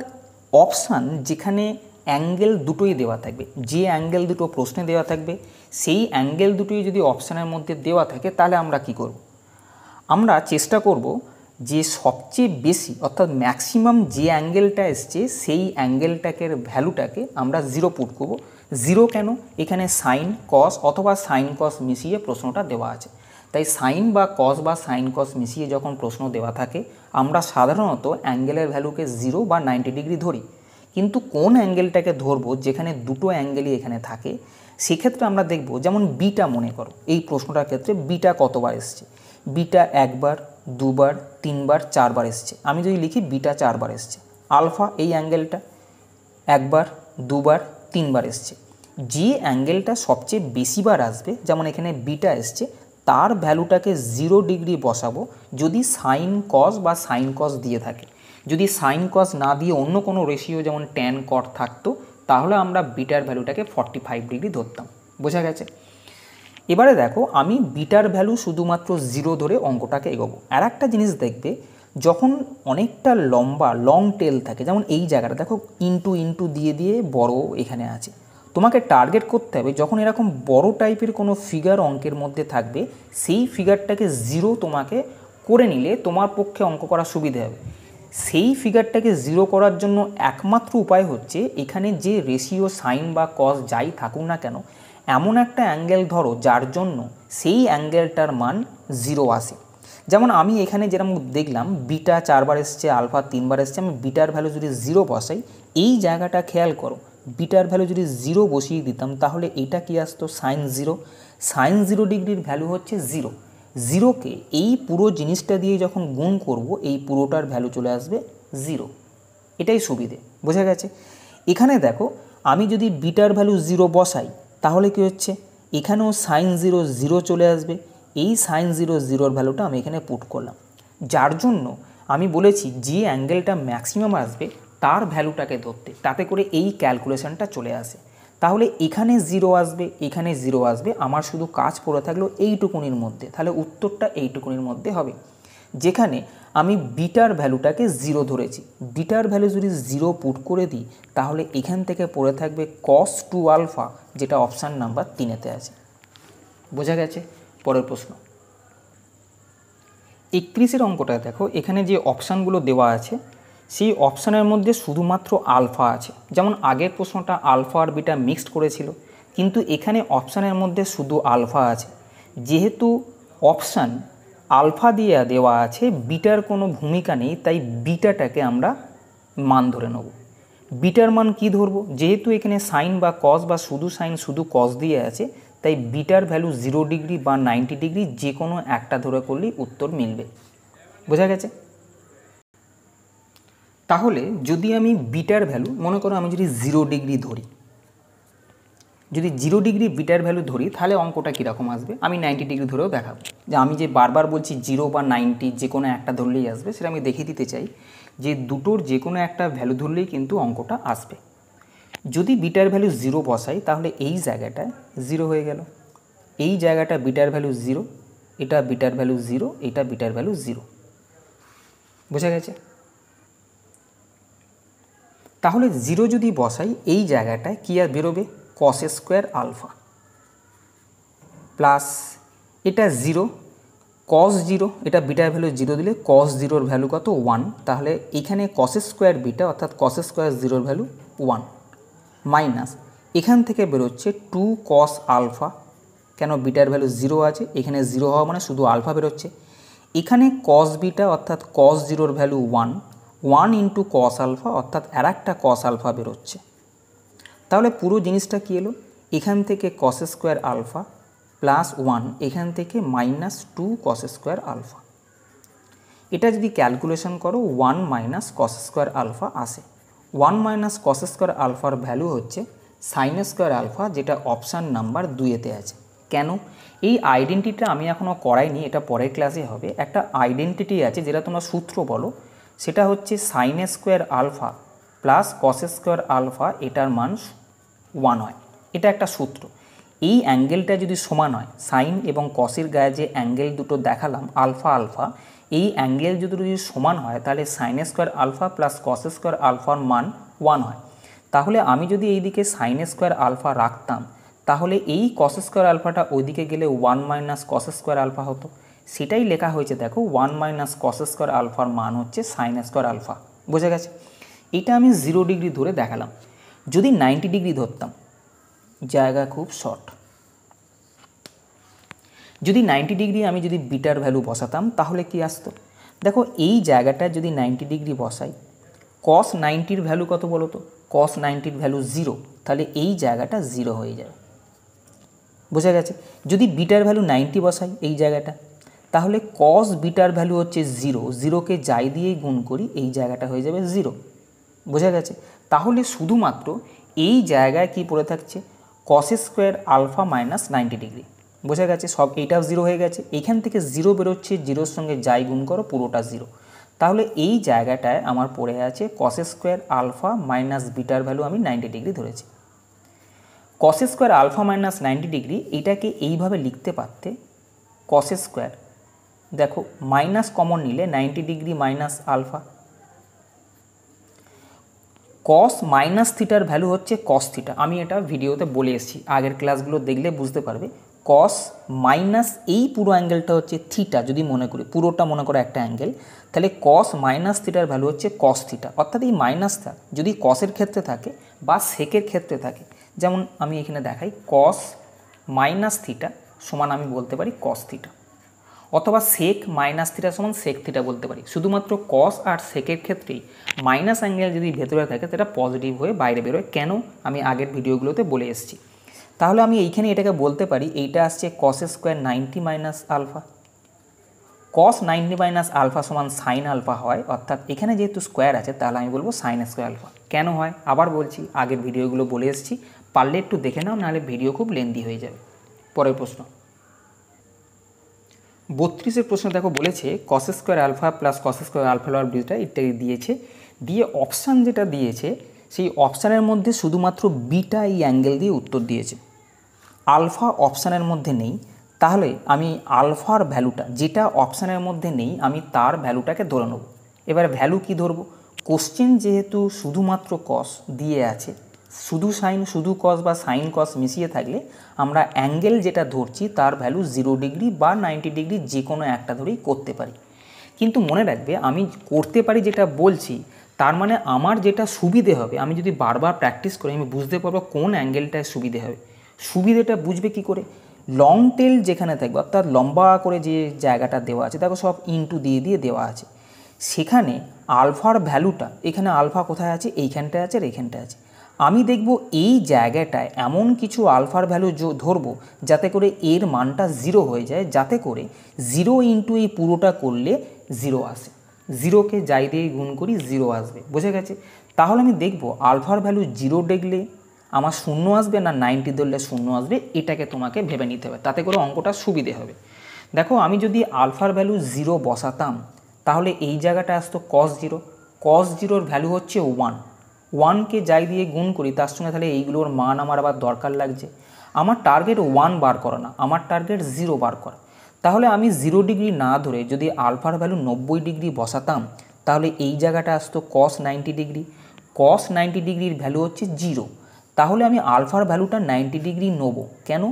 অপশান যেখানে অ্যাঙ্গেল দুটোই দেওয়া থাকবে যে অ্যাঙ্গেল দুটো প্রশ্নে দেওয়া থাকবে সেই অ্যাঙ্গেল দুটোই যদি অপশানের মধ্যে দেওয়া থাকে তাহলে আমরা কি করব আমরা চেষ্টা করব যে সবচেয়ে বেশি অর্থাৎ ম্যাক্সিমাম যে অ্যাঙ্গেলটা এসছে সেই অ্যাঙ্গেলটাকে ভ্যালুটাকে আমরা জিরো পুট করব জিরো কেন এখানে সাইন কস অথবা সাইন কস মিশিয়ে প্রশ্নটা দেওয়া আছে তাই সাইন বা কস বা সাইন কস মিশিয়ে যখন প্রশ্ন দেওয়া থাকে আমরা সাধারণত অ্যাঙ্গেলের ভ্যালুকে জিরো বা নাইনটি ডিগ্রি ধরি কিন্তু কোন অ্যাঙ্গেলটাকে ধরবো যেখানে দুটো অ্যাঙ্গেলই এখানে থাকে সেক্ষেত্রে আমরা দেখব যেমন বিটা মনে করো এই প্রশ্নটার ক্ষেত্রে বিটা কতবার এসছে বিটা একবার দুবার তিনবার চারবার এসছে আমি যদি লিখি বিটা চারবার এসছে আলফা এই অ্যাঙ্গেলটা একবার দুবার তিনবার এসছে যে অ্যাঙ্গেলটা সবচেয়ে বেশিবার আসবে যেমন এখানে বিটা এসছে তার ভ্যালুটাকে জিরো ডিগ্রি বসাবো যদি সাইন কস বা সাইন কস দিয়ে থাকে যদি সাইন কস না দিয়ে অন্য কোনো রেশিও যেমন ট্যান কট থাকতো তাহলে আমরা বিটার ভ্যালুটাকে ফর্টি ফাইভ ডিগ্রি ধরতাম বোঝা গেছে এবারে দেখো আমি বিটার ভ্যালু শুধুমাত্র জিরো ধরে অঙ্কটাকে এগোবো আর একটা জিনিস দেখবে যখন অনেকটা লম্বা লং টেল থাকে যেমন এই জায়গাটা দেখো ইনটু ইনটু দিয়ে দিয়ে বড় এখানে আছে তোমাকে টার্গেট করতে হবে যখন এরকম বড় টাইপের কোনো ফিগার অঙ্কের মধ্যে থাকবে সেই ফিগারটাকে জিরো তোমাকে করে নিলে তোমার পক্ষে অঙ্ক করা সুবিধে হবে সেই ফিগারটাকে জিরো করার জন্য একমাত্র উপায় হচ্ছে এখানে যে রেশিও সাইন বা কস যাই থাকুক না কেন এমন একটা অ্যাঙ্গেল ধরো যার জন্য সেই অ্যাঙ্গেলটার মান জিরো আসে যেমন আমি এখানে যেরকম দেখলাম বিটা চারবার এসছে আলফা তিনবার এসছে আমি বিটার ভ্যালু যদি জিরো বসাই এই জায়গাটা খেয়াল করো বিটার ভ্যালু যদি জিরো বসিয়ে দিতাম তাহলে এটা কি আসতো সাইন জিরো সাইন জিরো ডিগ্রির ভ্যালু হচ্ছে জিরো জিরোকে এই পুরো জিনিসটা দিয়ে যখন গুণ করব এই পুরোটার ভ্যালু চলে আসবে জিরো এটাই সুবিধে বোঝা গেছে এখানে দেখো আমি যদি বিটার ভ্যালু জিরো বসাই তাহলে কি হচ্ছে এখানেও সাইন জিরো জিরো চলে আসবে এই সাইন জিরো জিরোর ভ্যালুটা আমি এখানে পুট করলাম যার জন্য আমি বলেছি যে অ্যাঙ্গেলটা ম্যাক্সিমাম আসবে তার ভ্যালুটাকে ধরতে তাতে করে এই ক্যালকুলেশানটা চলে আসে তাহলে এখানে জিরো আসবে এখানে জিরো আসবে আমার শুধু কাজ পড়ে থাকলো এইটুকুনির মধ্যে তাহলে উত্তরটা এইটুকুনির মধ্যে হবে যেখানে আমি বিটার ভ্যালুটাকে জিরো ধরেছি বিটার ভ্যালু যদি জিরো পুট করে দিই তাহলে এখান থেকে পড়ে থাকবে কস টু আলফা যেটা অপশান নাম্বার তিনেতে আছে বোঝা গেছে পরের প্রশ্ন একত্রিশের অঙ্কটা দেখো এখানে যে অপশানগুলো দেওয়া আছে সেই অপশানের মধ্যে শুধুমাত্র আলফা আছে যেমন আগের প্রশ্নটা আলফা আর বিটা মিক্সড করেছিল কিন্তু এখানে অপশানের মধ্যে শুধু আলফা আছে যেহেতু অপশান আলফা দিয়ে দেওয়া আছে বিটার কোনো ভূমিকা নেই তাই বিটাটাকে আমরা মান ধরে নেব বিটার মান কি ধরব যেহেতু এখানে সাইন বা কস বা শুধু সাইন শুধু কস দিয়ে আছে তাই বিটার ভ্যালু জিরো ডিগ্রি বা নাইনটি ডিগ্রি যে কোনো একটা ধরে করলেই উত্তর মিলবে বোঝা গেছে তাহলে যদি আমি বিটার ভ্যালু মনে করো আমি যদি জিরো ডিগ্রি ধরি যদি জিরো ডিগ্রি বিটার ভ্যালু ধরি তাহলে অঙ্কটা কীরকম আসবে আমি নাইনটি ডিগ্রি ধরেও দেখাবো যে আমি যে বারবার বলছি জিরো বা নাইনটি যে কোনো একটা ধরলেই আসবে সেটা আমি দেখিয়ে দিতে চাই যে দুটোর যে কোনো একটা ভ্যালু ধরলেই কিন্তু অঙ্কটা আসবে যদি বিটার ভ্যালু জিরো বসাই তাহলে এই জায়গাটায় জিরো হয়ে গেল এই জায়গাটা বিটার ভ্যালু জিরো এটা বিটার ভ্যালু জিরো এটা বিটার ভ্যালু জিরো বোঝা গেছে তাহলে জিরো যদি বসাই এই জায়গাটায় কী আর বেরোবে কস স্কোয়ার আলফা প্লাস এটা জিরো কস জিরো এটা বিটার ভ্যালু জিরো দিলে কস জিরোর ভ্যালু কত ওয়ান তাহলে এখানে কস স্কোয়ার বিটা অর্থাৎ কস স্কোয়ার জিরোর ভ্যালু ওয়ান মাইনাস এখান থেকে বেরোচ্ছে টু কস আলফা কেন বিটার ভ্যালু জিরো আছে এখানে জিরো হওয়া মানে শুধু আলফা বেরোচ্ছে এখানে কস বিটা অর্থাৎ কস জিরোর value one one into cos alpha অর্থাৎ আর একটা কস আলফা বেরোচ্ছে তাহলে পুরো জিনিসটা কী এলো এখান থেকে cos square alpha plus one এখান থেকে minus two cos square alpha এটা যদি ক্যালকুলেশন করো one minus cos square alpha আসে ওয়ান মাইনাস কস স্কোয়ার আলফার ভ্যালু হচ্ছে সাইন স্কোয়ার আলফা যেটা অপশান নাম্বার দুয়েতে আছে কেন এই আইডেন্টিটিটা আমি এখনও করাইনি এটা পরের ক্লাসে হবে একটা আইডেন্টিটি আছে যেটা তোমরা সূত্র বলো সেটা হচ্ছে sine square alpha plus cos square alpha এটার মান ওয়ান হয় এটা একটা সূত্র এই অ্যাঙ্গেলটা যদি সমান হয় সাইন এবং কসের গায়ে যে অ্যাঙ্গেল দুটো দেখালাম আলফা আলফা এই অ্যাঙ্গেল যদি যদি সমান হয় তাহলে sine square alpha plus cos square আলফার মান ওয়ান হয় তাহলে আমি যদি এইদিকে সাইন স্কোয়ার আলফা রাখতাম তাহলে এই কস স্কোয়ার আলফাটা ওইদিকে গেলে one minus cos square alpha হতো সেটাই লেখা হয়েছে দেখো ওয়ান মাইনাস কস স্কোয়ার আলফার মান হচ্ছে সাইন স্কোয়ার আলফা বোঝা গেছে এটা আমি জিরো ডিগ্রি ধরে দেখালাম যদি নাইনটি ডিগ্রি ধরতাম জায়গা খুব শর্ট যদি নাইনটি ডিগ্রি আমি যদি বিটার ভ্যালু বসাতাম তাহলে কি আসতো দেখো এই জায়গাটা যদি নাইনটি ডিগ্রি বসাই কস নাইনটির ভ্যালু কত বলো তো কস নাইনটির ভ্যালু জিরো তাহলে এই জায়গাটা জিরো হয়ে যাবে বোঝা গেছে যদি বিটার ভ্যালু নাইনটি বসাই এই জায়গাটা তাহলে কস বিটার ভ্যালু হচ্ছে জিরো জিরোকে যাই দিয়েই গুণ করি এই জায়গাটা হয়ে যাবে জিরো বোঝা গেছে তাহলে শুধুমাত্র এই জায়গায় কি পড়ে থাকছে cos square alpha minus ninety degree বোঝা গেছে সব এইটাও জিরো হয়ে গেছে এখান থেকে জিরো বেরোচ্ছে জিরোর সঙ্গে যাই গুণ করো পুরোটা জিরো তাহলে এই জায়গাটায় আমার পড়ে আছে কস স্কোয়ার আলফা মাইনাস বিটার ভ্যালু আমি নাইনটি ডিগ্রি ধরেছি cos square alpha minus ninety degree এটাকে এইভাবে লিখতে পারতে কস স্কোয়ার দেখো মাইনাস কমন নিলে ninety degree minus alpha cos minus থিটার ভ্যালু হচ্ছে কস থিটা আমি এটা ভিডিওতে বলে এসেছি আগের ক্লাসগুলো দেখলে বুঝতে পারবে কস মাইনাস এই পুরো অ্যাঙ্গেলটা হচ্ছে থিটা যদি মনে করি পুরোটা মনে করো একটা অ্যাঙ্গেল তাহলে কস মাইনাস থিটার ভ্যালু হচ্ছে কস থিটা অর্থাৎ এই মাইনাসটা যদি কসের ক্ষেত্রে থাকে বা সেকের ক্ষেত্রে থাকে যেমন আমি এখানে দেখাই কস মাইনাস থিটা সমান আমি বলতে পারি কস থিটা অথবা সেক মাইনাস থিটা সমান সেক থিটা বলতে পারি শুধুমাত্র কস আর সেকের ক্ষেত্রেই মাইনাস অ্যাঙ্গেল যদি ভেতরে থাকে সেটা পজিটিভ হয়ে বাইরে বেরোয় কেন আমি আগের ভিডিওগুলোতে বলে এসেছি তাহলে আমি এইখানে এটাকে বলতে পারি এইটা আসছে cos square ninety minus alpha cos ninety minus alpha সমান সাইন আলফা হয় অর্থাৎ এখানে যেহেতু স্কোয়ার আছে তাহলে আমি বলবো সাইন স্কোয়ার আলফা কেন হয় আবার বলছি আগের ভিডিওগুলো বলে এসেছি পারলে একটু দেখে নাও নাহলে ভিডিও খুব লেন্দি হয়ে যাবে পরের প্রশ্ন বত্রিশের প্রশ্ন দেখো বলেছে cos square alpha plus cos square alpha lower ব্রিজটা ইত্যাদি দিয়েছে দিয়ে অপশান যেটা দিয়েছে সেই অপশানের মধ্যে শুধুমাত্র বিটা এই অ্যাঙ্গেল দিয়ে উত্তর দিয়েছে আলফা অপশানের মধ্যে নেই তাহলে আমি আলফার ভ্যালুটা যেটা অপশানের মধ্যে নেই আমি তার ভ্যালুটাকে ধরে নেব এবার ভ্যালু কি ধরবো কোশ্চেন যেহেতু শুধুমাত্র কস দিয়ে আছে শুধু সাইন শুধু কস বা সাইন কস মিশিয়ে থাকলে আমরা অ্যাঙ্গেল যেটা ধরছি তার ভ্যালু জিরো ডিগ্রি বা নাইনটি ডিগ্রি যে কোনো একটা ধরেই করতে পারি কিন্তু মনে রাখবে আমি করতে পারি যেটা বলছি তার মানে আমার যেটা সুবিধে হবে আমি যদি বারবার প্র্যাকটিস করি আমি বুঝতে পারবো কোন অ্যাঙ্গেলটায় সুবিধে হবে সুবিধেটা বুঝবে কি করে লং টেল যেখানে থাকবে অর্থাৎ লম্বা করে যে জায়গাটা দেওয়া আছে তাকে সব ইনটু দিয়ে দিয়ে দেওয়া আছে সেখানে আলফার ভ্যালুটা এখানে আলফা কোথায় আছে এইখানটায় আছে আর এইখানটায় আছে আমি দেখব এই জায়গাটায় এমন কিছু আলফার ভ্যালু ধরব যাতে করে এর মানটা জিরো হয়ে যায় যাতে করে জিরো ইন্টু এই পুরোটা করলে জিরো আসে জিরোকে যাই দিয়ে গুণ করি জিরো আসবে বোঝা গেছে তাহলে আমি দেখব আলফার ভ্যালু জিরো দেখলে আমার শূন্য আসবে না নাইনটি ধরলে শূন্য আসবে এটাকে তোমাকে ভেবে নিতে হবে তাতে করে অঙ্কটা সুবিধে হবে দেখো আমি যদি আলফার ভ্যালু জিরো বসাতাম তাহলে এই জায়গাটা আসতো কস জিরো কস জিরোর ভ্যালু হচ্ছে ওয়ান ওয়ানকে যাই দিয়ে গুণ করি তার সঙ্গে তাহলে এইগুলোর মান আমার আবার দরকার লাগছে আমার টার্গেট ওয়ান বার করা না আমার টার্গেট জিরো বার করা তাহলে আমি জিরো ডিগ্রি না ধরে যদি আলফার ভ্যালু নব্বই ডিগ্রি বসাতাম তাহলে এই জায়গাটা আসতো cos ninety degree cos ninety ডিগ্রির ভ্যালু হচ্ছে জিরো তাহলে আমি আলফার ভ্যালুটা নাইনটি ডিগ্রি নেব কেন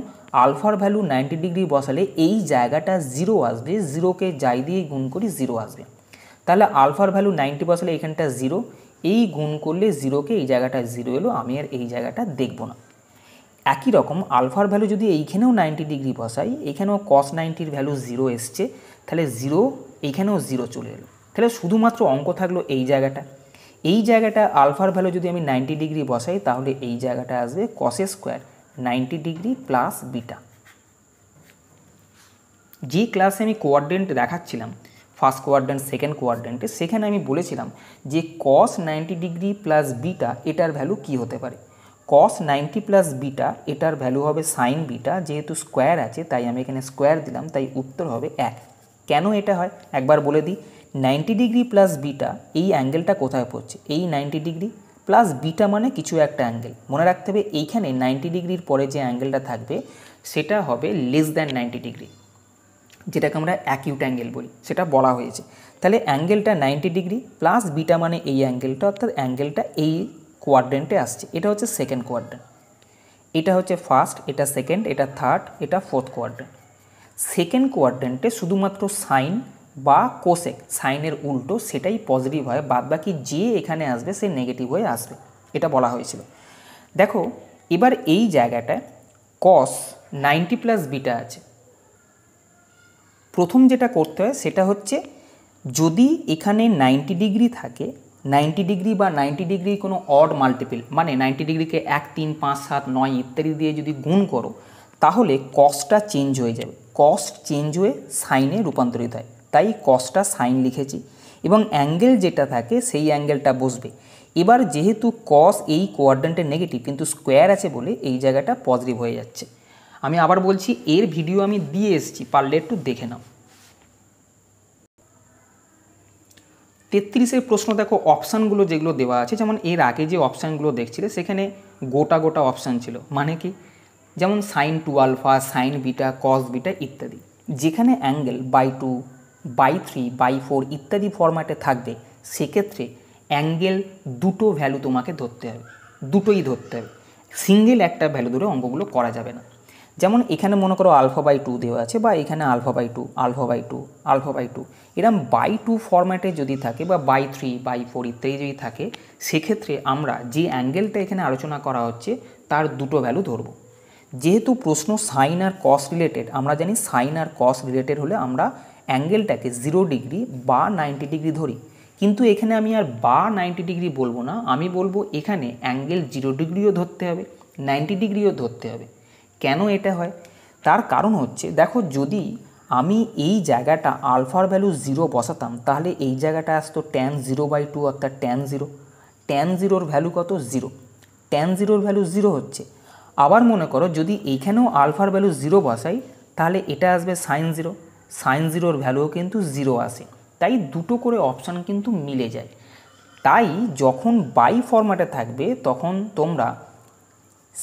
আলফার ভ্যালু নাইনটি ডিগ্রি বসালে এই জায়গাটা জিরো আসবে জিরোকে যাই দিয়ে গুণ করি জিরো আসবে তাহলে আলফার ভ্যালু নাইনটি বসালে এখানটা জিরো এই গুণ করলে জিরোকে এই জায়গাটা জিরো এলো আমি আর এই জায়গাটা দেখব না একই রকম আলফার ভ্যালু যদি এইখানেও নাইনটি ডিগ্রি বসাই এখানেও কস নাইনটির ভ্যালু জিরো এসছে তাহলে জিরো এইখানেও জিরো চলে এলো তাহলে শুধুমাত্র অঙ্ক থাকলো এই জায়গাটা এই জায়গাটা আলফার ভ্যালু যদি আমি নাইনটি ডিগ্রি বসাই তাহলে এই জায়গাটা আসবে কসে square ninety degree plus beta যে ক্লাসে আমি কোয়ার্ডেন্ট দেখাচ্ছিলাম ফার্স্ট কোয়ার্ডেন্ট সেকেন্ড কোয়ার্ডেন্টে সেখানে আমি বলেছিলাম যে cos ninety degree plus beta এটার ভ্যালু কি হতে পারে কস নাইনটি প্লাস বিটা এটার ভ্যালু হবে সাইন বিটা যেহেতু স্কোয়ার আছে তাই আমি এখানে স্কোয়ার দিলাম তাই উত্তর হবে এক কেন এটা হয় একবার বলে দিই নাইনটি ডিগ্রি প্লাস বিটা এই অ্যাঙ্গেলটা কোথায় পড়ছে এই নাইনটি ডিগ্রি প্লাস বিটা মানে কিছু একটা অ্যাঙ্গেল মনে রাখতে হবে এইখানে নাইনটি ডিগ্রির পরে যে অ্যাঙ্গেলটা থাকবে সেটা হবে লেস দ্যান নাইনটি ডিগ্রি যেটাকে আমরা অ্যাকিউট অ্যাঙ্গেল বলি সেটা বলা হয়েছে তাহলে অ্যাঙ্গেলটা নাইনটি ডিগ্রি প্লাস বিটা মানে এই অ্যাঙ্গেলটা অর্থাৎ অ্যাঙ্গেলটা এই কোয়াড্রেন্টে আসছে এটা হচ্ছে সেকেন্ড কোয়াড্রেন্ট এটা হচ্ছে ফার্স্ট এটা সেকেন্ড এটা থার্ড এটা ফোর্থ কোয়াড্রেন্ট সেকেন্ড কোয়াড্রেন্টে শুধুমাত্র সাইন বা কোসেক সাইনের উল্টো সেটাই পজিটিভ হয় বাদ বাকি যে এখানে আসবে সে নেগেটিভ হয়ে আসবে এটা বলা হয়েছিল দেখো এবার এই জায়গাটায় কস নাইনটি প্লাস বিটা আছে প্রথম যেটা করতে হয় সেটা হচ্ছে যদি এখানে নাইনটি ডিগ্রি থাকে নাইনটি ডিগ্রি বা নাইনটি ডিগ্রি কোনো অড মাল্টিপল মানে নাইনটি ডিগ্রিকে এক তিন পাঁচ সাত নয় ইত্যাদি দিয়ে যদি গুণ করো তাহলে কসটা চেঞ্জ হয়ে যাবে কস্ট চেঞ্জ হয়ে সাইনে রূপান্তরিত হয় তাই কসটা সাইন লিখেছি এবং অ্যাঙ্গেল যেটা থাকে সেই অ্যাঙ্গেলটা বসবে এবার যেহেতু কস এই কোয়ার্ডেন্টের নেগেটিভ কিন্তু স্কোয়ার আছে বলে এই জায়গাটা পজিটিভ হয়ে যাচ্ছে আমি আবার বলছি এর ভিডিও আমি দিয়ে এসেছি পারলে একটু দেখে নাও তেত্রিশের প্রশ্ন দেখো অপশানগুলো যেগুলো দেওয়া আছে যেমন এর আগে যে অপশানগুলো দেখছিলে সেখানে গোটা গোটা অপশান ছিল মানে কি যেমন sine two alpha sine beta cos beta ইত্যাদি যেখানে angle by two by three by four ইত্যাদি ফরম্যাটে থাকবে সেক্ষেত্রে অ্যাঙ্গেল দুটো ভ্যালু তোমাকে ধরতে হবে দুটোই ধরতে হবে সিঙ্গেল একটা ভ্যালু ধরে অঙ্কগুলো করা যাবে না যেমন এখানে মনে করো আলফা বাই টু দেওয়া আছে বা এখানে alpha by two alpha by two alpha by two এরম বাই টু ফরম্যাটে যদি থাকে বা বাই থ্রি বাই ফোর ইত্যাদি যদি থাকে সেক্ষেত্রে আমরা যে অ্যাঙ্গেলটা এখানে আলোচনা করা হচ্ছে তার দুটো ভ্যালু ধরবো যেহেতু প্রশ্ন সাইন আর কস রিলেটেড আমরা জানি সাইন আর কস রিলেটেড হলে আমরা অ্যাঙ্গেলটাকে জিরো ডিগ্রি বা নাইনটি ডিগ্রি ধরি কিন্তু এখানে আমি আর বা নাইনটি ডিগ্রি বলবো না আমি বলবো এখানে অ্যাঙ্গেল জিরো ডিগ্রিও ধরতে হবে নাইনটি ডিগ্রিও ধরতে হবে কেন এটা হয় তার কারণ হচ্ছে দেখো যদি আমি এই জায়গাটা আলফার ভ্যালু জিরো বসাতাম তাহলে এই জায়গাটা আসতো ট্যান জিরো বাই টু অর্থাৎ ট্যান জিরো ট্যান জিরোর ভ্যালু কত জিরো ট্যান জিরোর ভ্যালু জিরো হচ্ছে আবার মনে করো যদি এইখানেও আলফার ভ্যালু জিরো বসাই তাহলে এটা আসবে সাইন জিরো সাইন জিরোর ভ্যালুও কিন্তু জিরো আসে তাই দুটো করে অপশান কিন্তু মিলে যায় তাই যখন বাই ফরম্যাটে থাকবে তখন তোমরা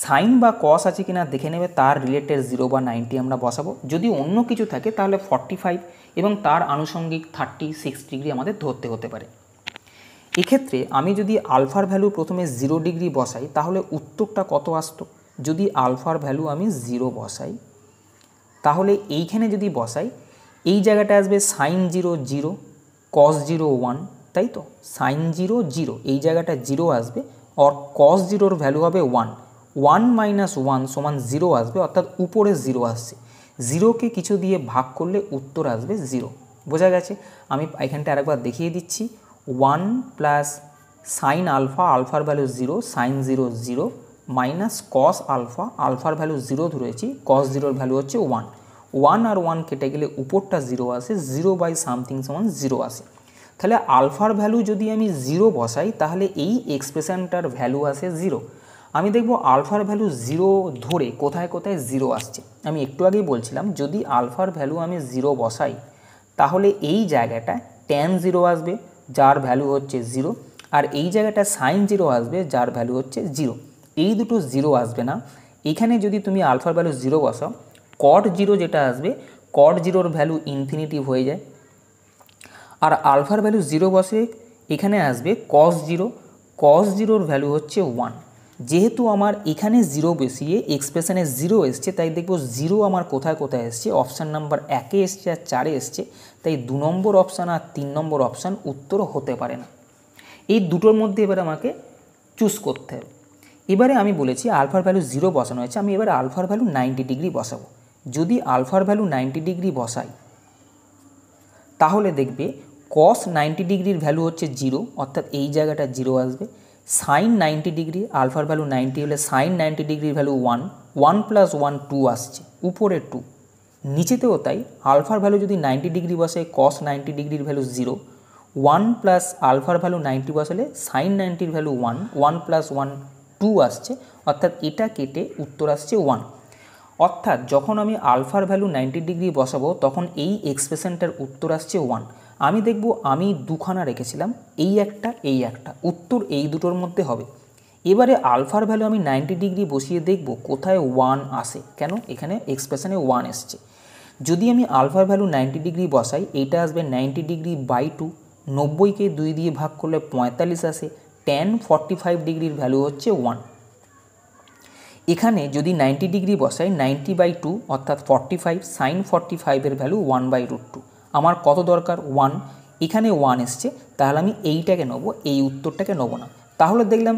সাইন বা কস আছে কি না দেখে নেবে তার রিলেটেড জিরো বা নাইনটি আমরা বসাবো যদি অন্য কিছু থাকে তাহলে ফর্টি ফাইভ এবং তার আনুষঙ্গিক থার্টি সিক্স ডিগ্রি আমাদের ধরতে হতে পারে এক্ষেত্রে আমি যদি আলফার ভ্যালু প্রথমে জিরো ডিগ্রি বসাই তাহলে উত্তরটা কত আসত যদি আলফার ভ্যালু আমি জিরো বসাই তাহলে এইখানে যদি বসাই এই জায়গাটা আসবে sine zero zero cos zero one তাই তো সাইন জিরো জিরো এই জায়গাটা জিরো আসবে অর কস জিরোর ভ্যালু হবে ওয়ান ওয়ান মাইনাস ওয়ান সমান জিরো আসবে অর্থাৎ উপরে জিরো আসছে জিরোকে কিছু দিয়ে ভাগ করলে উত্তর আসবে জিরো বোঝা গেছে আমি এখানটা আরেকবার দেখিয়ে দিচ্ছি ওয়ান প্লাস সাইন আলফা আলফার value zero sine zero zero minus cos alpha আলফার ভ্যালু জিরো ধরেছি কস জিরোর ভ্যালু হচ্ছে ওয়ান ওয়ান আর ওয়ান কেটে গেলে উপরটা জিরো আসে জিরো বাই সামথিং সমান জিরো আসে তাহলে আলফার ভ্যালু যদি আমি জিরো বসাই তাহলে এই এক্সপ্রেশনটার ভ্যালু আসে জিরো আমি দেখব আলফার ভ্যালু জিরো ধরে কোথায় কোথায় জিরো আসছে আমি একটু আগেই বলছিলাম যদি আলফার ভ্যালু আমি জিরো বসাই তাহলে এই জায়গাটা ট্যান জিরো আসবে যার ভ্যালু হচ্ছে জিরো আর এই জায়গাটা সাইন জিরো আসবে যার ভ্যালু হচ্ছে জিরো এই দুটো জিরো আসবে না এখানে যদি তুমি আলফার ভ্যালু জিরো বসাও কট জিরো যেটা আসবে কট জিরোর ভ্যালু ইনফিনিটিভ হয়ে যায় আর আলফার ভ্যালু জিরো বসে এখানে আসবে কস জিরো কস জিরোর ভ্যালু হচ্ছে ওয়ান যেহেতু আমার এখানে জিরো বসিয়ে এক্সপ্রেশানে জিরো এসছে তাই দেখব জিরো আমার কোথায় কোথায় এসছে অপশান নাম্বার একে এসছে আর চারে এসছে তাই দু নম্বর অপশান আর তিন নম্বর অপশান উত্তর হতে পারে না এই দুটোর মধ্যে এবার আমাকে চুজ করতে হবে এবারে আমি বলেছি আলফার ভ্যালু জিরো বসানো হয়েছে আমি এবার আলফার ভ্যালু নাইনটি ডিগ্রি বসাবো যদি আলফার ভ্যালু নাইনটি ডিগ্রি বসাই তাহলে দেখবে কস নাইনটি ডিগ্রির ভ্যালু হচ্ছে জিরো অর্থাৎ এই জায়গাটা জিরো আসবে সাইন নাইনটি ডিগ্রি আলফার ভ্যালু নাইনটি হলে সাইন নাইনটি ডিগ্রির value one one plus one two আসছে উপরে টু নিচেতেও তাই আলফার ভ্যালু যদি নাইনটি ডিগ্রি বসে কস নাইনটি ডিগ্রির ভ্যালু জিরো ওয়ান প্লাস আলফার ভ্যালু নাইনটি বসালে সাইন নাইনটির value one one plus one two আসছে অর্থাৎ এটা কেটে উত্তর আসছে ওয়ান অর্থাৎ যখন আমি আলফার ভ্যালু নাইনটি ডিগ্রি বসাবো তখন এই এক্সপ্রেশনটার উত্তর আসছে ওয়ান আমি দেখব আমি দুখানা রেখেছিলাম এই একটা এই একটা উত্তর এই দুটোর মধ্যে হবে এবারে আলফার ভ্যালু আমি নাইনটি ডিগ্রি বসিয়ে দেখব কোথায় ওয়ান আসে কেন এখানে এক্সপ্রেশনে ওয়ান এসছে যদি আমি আলফার ভ্যালু নাইনটি ডিগ্রি বসাই এইটা আসবে নাইনটি ডিগ্রি বাই টু নব্বইকে দুই দিয়ে ভাগ করলে পঁয়তাল্লিশ আসে টেন ফর্টি ফাইভ ডিগ্রির ভ্যালু হচ্ছে ওয়ান এখানে যদি নাইনটি ডিগ্রি বসাই নাইনটি বাই টু অর্থাৎ ফর্টি ফাইভ সাইন ফর্টি ফাইভের value one by root two আমার কত দরকার ওয়ান এখানে ওয়ান এসছে তাহলে আমি এইটাকে নেবো এই উত্তরটাকে নেবো না তাহলে দেখলাম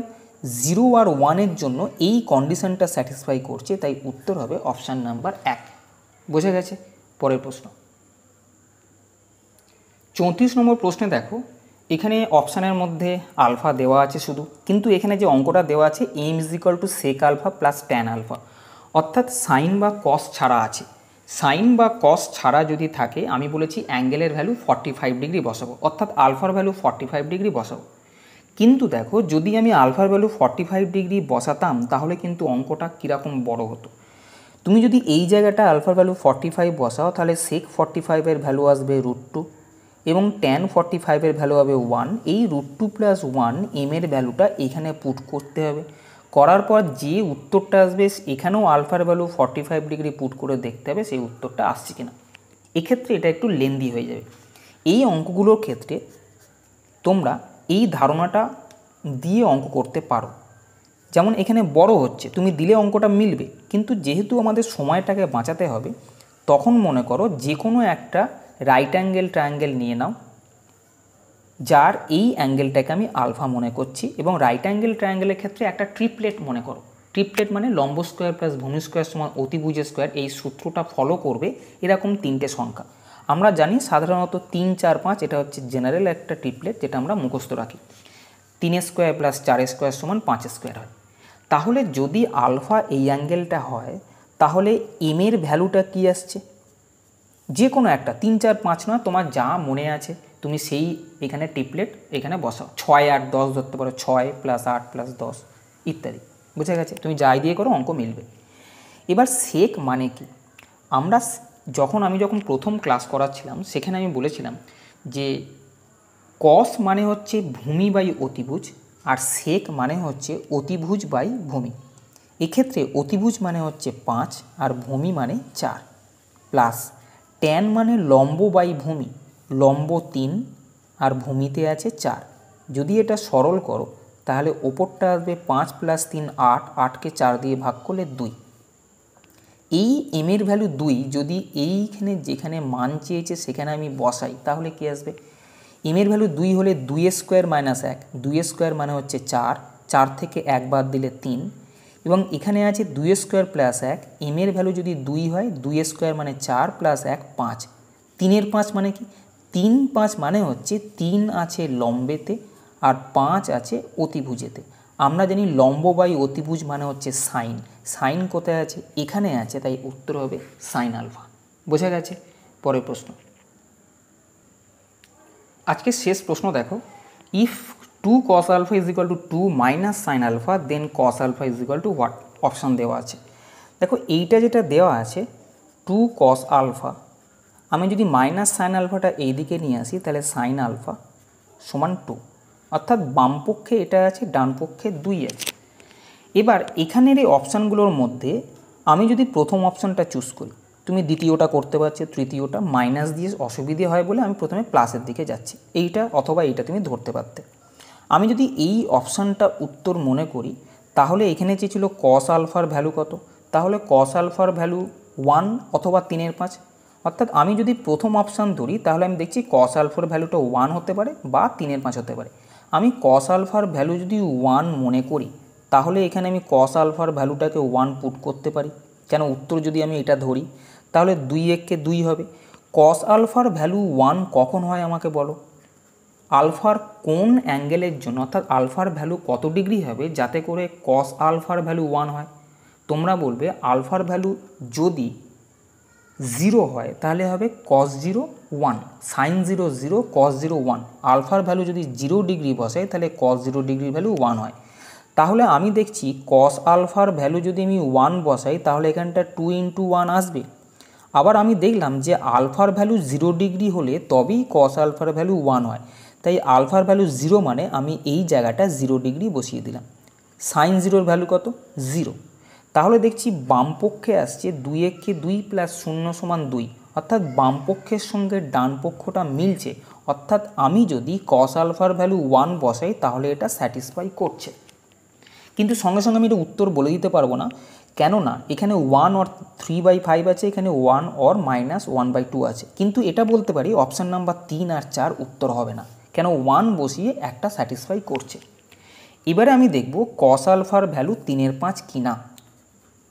জিরো আর ওয়ানের জন্য এই কন্ডিশনটা স্যাটিসফাই করছে তাই উত্তর হবে অপশান নাম্বার এক বোঝা গেছে পরের প্রশ্ন চৌত্রিশ নম্বর প্রশ্নে দেখো এখানে অপশানের মধ্যে আলফা দেওয়া আছে শুধু কিন্তু এখানে যে অঙ্কটা দেওয়া আছে M is equal to sec alpha plus tan alpha অর্থাৎ সাইন বা কস ছাড়া আছে সাইন বা কস ছাড়া যদি থাকে আমি বলেছি অ্যাঙ্গেলের ভ্যালু ফর্টি ফাইভ ডিগ্রি বসাবো অর্থাৎ আলফার ভ্যালু ফর্টি ফাইভ ডিগ্রি বসাবো কিন্তু দেখো যদি আমি আলফার ভ্যালু ফর্টি ফাইভ ডিগ্রি বসাতাম তাহলে কিন্তু অঙ্কটা কীরকম বড় হতো তুমি যদি এই জায়গাটা আলফার ভ্যালু ফর্টি ফাইভ বসাও তাহলে সেক ফর্টি ফাইভের ভ্যালু আসবে রুট টু এবং ট্যান ফর্টি ফাইভের ভ্যালু হবে ওয়ান এই root two plus one M এর ভ্যালুটা এখানে পুট করতে হবে করার পর যে উত্তরটা আসবে এখানেও আলফার value forty five degree put করে দেখতে হবে সেই উত্তরটা আসছে কিনা এক্ষেত্রে এটা একটু লেন্দি হয়ে যাবে এই অঙ্কগুলোর ক্ষেত্রে তোমরা এই ধারণাটা দিয়ে অঙ্ক করতে পারো যেমন এখানে বড় হচ্ছে তুমি দিলে অঙ্কটা মিলবে কিন্তু যেহেতু আমাদের সময়টাকে বাঁচাতে হবে তখন মনে করো যে কোনো একটা রাইট অ্যাঙ্গেল ট্রায়াঙ্গেল নিয়ে নাও যার এই অ্যাঙ্গেলটাকে আমি আলফা মনে করছি এবং রাইট অ্যাঙ্গেল ট্রায়াঙ্গেলের ক্ষেত্রে একটা ট্রিপলেট মনে করো ট্রিপলেট মানে লম্ব স্কোয়ার প্লাস ভূমি স্কোয়ার সমান অতিভুজের স্কোয়ার এই সূত্রটা ফলো করবে এরকম তিনটে সংখ্যা আমরা জানি সাধারণত তিন চার পাঁচ এটা হচ্ছে জেনারেল একটা ট্রিপলেট যেটা আমরা মুখস্থ রাখি তিনের স্কোয়ার প্লাস চার স্কোয়ার সমান পাঁচ স্কোয়ার হয় তাহলে যদি আলফা এই অ্যাঙ্গেলটা হয় তাহলে এমের ভ্যালুটা কি আসছে যে কোনো একটা তিন চার পাঁচ নয় তোমার যা মনে আছে তুমি সেই এখানে টিপলেট এখানে বসাও ছয় আট দশ ধরতে পারো ছয় প্লাস আট প্লাস দশ ইত্যাদি বুঝে গেছে তুমি যাই দিয়ে করো অঙ্ক মিলবে এবার সেক মানে কি আমরা যখন আমি যখন প্রথম ক্লাস করাচ্ছিলাম সেখানে আমি বলেছিলাম যে কস মানে হচ্ছে ভূমি বাই অতিভুজ আর সেক মানে হচ্ছে অতিভুজ বাই ভূমি এক্ষেত্রে অতিভুজ মানে হচ্ছে পাঁচ আর ভূমি মানে চার প্লাস ট্যান মানে লম্ব বাই ভূমি লম্ব তিন আর ভূমিতে আছে চার যদি এটা সরল করো তাহলে ওপরটা আসবে পাঁচ প্লাস তিন আট আটকে চার দিয়ে ভাগ করলে দুই এই এম এর ভ্যালু দুই যদি এইখানে যেখানে মান চেয়েছে সেখানে আমি বসাই তাহলে কি আসবে এম এর ভ্যালু দুই হলে দুই স্কোয়ার মাইনাস এক দুই স্কোয়ার মানে হচ্ছে চার চার থেকে এক বাদ দিলে তিন এবং এখানে আছে দুই স্কোয়ার প্লাস এক এম এর ভ্যালু যদি দুই হয় দুই স্কোয়ার মানে চার প্লাস এক পাঁচ তিনের পাঁচ মানে কি তিন পাঁচ মানে হচ্ছে তিন আছে লম্বেতে আর পাঁচ আছে অতিভুজেতে আমরা জানি লম্ব বাই অতিভুজ মানে হচ্ছে সাইন সাইন কোথায় আছে এখানে আছে তাই উত্তর হবে সাইন আলফা বোঝা গেছে পরের প্রশ্ন আজকে শেষ প্রশ্ন দেখো if two cos alpha is equal to two minus sine alpha then cos alpha is equal to what option দেওয়া আছে দেখো এইটা যেটা দেওয়া আছে টু কস আলফা আমি যদি মাইনাস সাইন আলফাটা এই দিকে নিয়ে আসি তাহলে সাইন আলফা সমান টু অর্থাৎ বাম পক্ষে এটা আছে ডান পক্ষে দুই আছে এবার এখানের এই অপশানগুলোর মধ্যে আমি যদি প্রথম অপশানটা চুজ করি তুমি দ্বিতীয়টা করতে পারছো তৃতীয়টা মাইনাস দিয়ে অসুবিধে হয় বলে আমি প্রথমে প্লাসের দিকে যাচ্ছি এইটা অথবা এইটা তুমি ধরতে পারতে আমি যদি এই অপশানটা উত্তর মনে করি তাহলে এখানে ছিল কস আলফার ভ্যালু কত তাহলে কস আলফার ভ্যালু ওয়ান অথবা তিনের পাঁচ অর্থাৎ আমি যদি প্রথম অপশান ধরি তাহলে আমি দেখছি কস আলফার ভ্যালুটা ওয়ান হতে পারে বা তিনের পাঁচ হতে পারে আমি কস আলফার ভ্যালু যদি ওয়ান মনে করি তাহলে এখানে আমি কস আলফার ভ্যালুটাকে ওয়ান পুট করতে পারি কেন উত্তর যদি আমি এটা ধরি তাহলে দুই এককে দুই হবে কস আলফার ভ্যালু ওয়ান কখন হয় আমাকে বলো আলফার কোন অ্যাঙ্গেলের জন্য অর্থাৎ আলফার ভ্যালু কত ডিগ্রি হবে যাতে করে কস আলফার ভ্যালু ওয়ান হয় তোমরা বলবে আলফার ভ্যালু যদি জিরো হয় তাহলে হবে cos zero one sine zero zero cos zero one আলফার ভ্যালু যদি জিরো ডিগ্রি বসে তাহলে cos zero degree value one হয় তাহলে আমি দেখছি কস আলফার ভ্যালু যদি আমি ওয়ান বসাই তাহলে এখানটা টু ইন্টু ওয়ান আসবে আবার আমি দেখলাম যে আলফার ভ্যালু জিরো ডিগ্রি হলে তবেই কস আলফার ভ্যালু ওয়ান হয় তাই আলফার ভ্যালু জিরো মানে আমি এই জায়গাটা জিরো ডিগ্রি বসিয়ে দিলাম সাইন জিরোর ভ্যালু কত জিরো তাহলে দেখছি বামপক্ষে আসছে দুই একে দুই প্লাস শূন্য সমান দুই অর্থাৎ বামপক্ষের সঙ্গে ডান পক্ষটা মিলছে অর্থাৎ আমি যদি কস আলফার ভ্যালু ওয়ান বসাই তাহলে এটা স্যাটিসফাই করছে কিন্তু সঙ্গে সঙ্গে আমি এটা উত্তর বলে দিতে পারবো না কেননা এখানে one or three by five আছে এখানে one or minus one by two আছে কিন্তু এটা বলতে পারি অপশান নাম্বার তিন আর চার উত্তর হবে না কেন ওয়ান বসিয়ে একটা স্যাটিসফাই করছে এবারে আমি দেখব কস আলফার ভ্যালু তিনের পাঁচ কিনা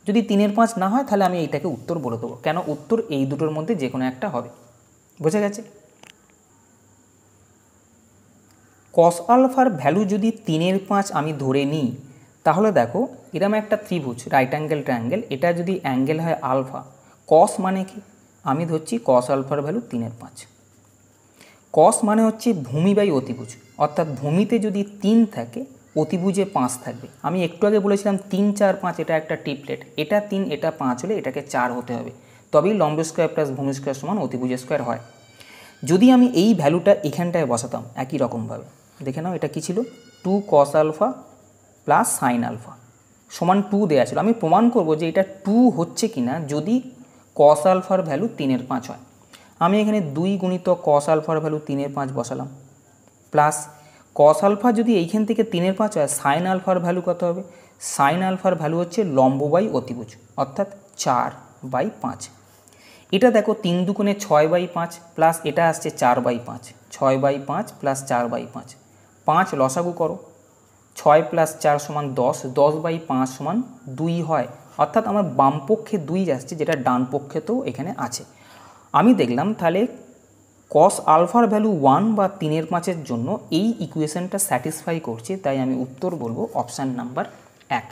যদি তিনের পাঁচ না হয় তাহলে আমি এইটাকে উত্তর বলে দেবো কেন উত্তর এই দুটোর মধ্যে যে কোনো একটা হবে বোঝা গেছে কস আলফার ভ্যালু যদি তিনের পাঁচ আমি ধরে নিই তাহলে দেখো এরম একটা ত্রিভুজ রাইট অ্যাঙ্গেল ট্রাঙ্গেল এটা যদি অ্যাঙ্গেল হয় আলফা কস মানে কি আমি ধরছি কস আলফার ভ্যালু তিনের পাঁচ কস মানে হচ্ছে ভূমি বাই অতিভুজ অর্থাৎ ভূমিতে যদি তিন থাকে অতিভুজে পাঁচ থাকবে আমি একটু আগে বলেছিলাম তিন চার পাঁচ এটা একটা টিপলেট এটা তিন এটা পাঁচ হলে এটাকে চার হতে হবে তবেই লম্ব স্কোয়ার প্লাস ভূমি স্কোয়ার সমান অতিভুজ স্কোয়ার হয় যদি আমি এই ভ্যালুটা এখানটায় বসাতাম একই রকমভাবে দেখে নাও এটা কী ছিল two cos alpha plus sine alpha সমান টু দেওয়া ছিল আমি প্রমাণ করব যে এটা টু হচ্ছে কি না যদি কস আলফার ভ্যালু তিনের পাঁচ হয় আমি এখানে দুই গুণিত কস আলফার ভ্যালু তিনের পাঁচ বসালাম প্লাস কস আলফা যদি এইখান থেকে তিনের পাঁচ হয় সাইন আলফার ভ্যালু কত হবে সাইন আলফার ভ্যালু হচ্ছে লম্ব বাই অতিভুজ অর্থাৎ চার বাই পাঁচ এটা দেখো তিন দুকোণে ছয় বাই পাঁচ প্লাস এটা আসছে চার বাই পাঁচ ছয় বাই পাঁচ প্লাস চার বাই পাঁচ পাঁচ লসাগু করো ছয় প্লাস চার সমান দশ দশ বাই পাঁচ সমান দুই হয় অর্থাৎ আমার বাম পক্ষে দুই যাচ্ছে যেটা ডান পক্ষে তো এখানে আছে আমি দেখলাম তাহলে কস আলফার ভ্যালু ওয়ান বা তিনের পাঁচের জন্য এই ইকুয়েশনটা স্যাটিসফাই করছে তাই আমি উত্তর বলবো অপশান নাম্বার এক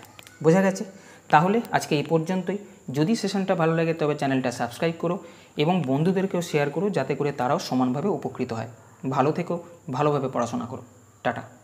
বোঝা গেছে তাহলে আজকে এই পর্যন্তই যদি সেশনটা ভালো লাগে তবে চ্যানেলটা সাবস্ক্রাইব করো এবং বন্ধুদেরকেও শেয়ার করো যাতে করে তারাও সমানভাবে উপকৃত হয় ভালো থেকো ভালোভাবে পড়াশোনা করো টাটা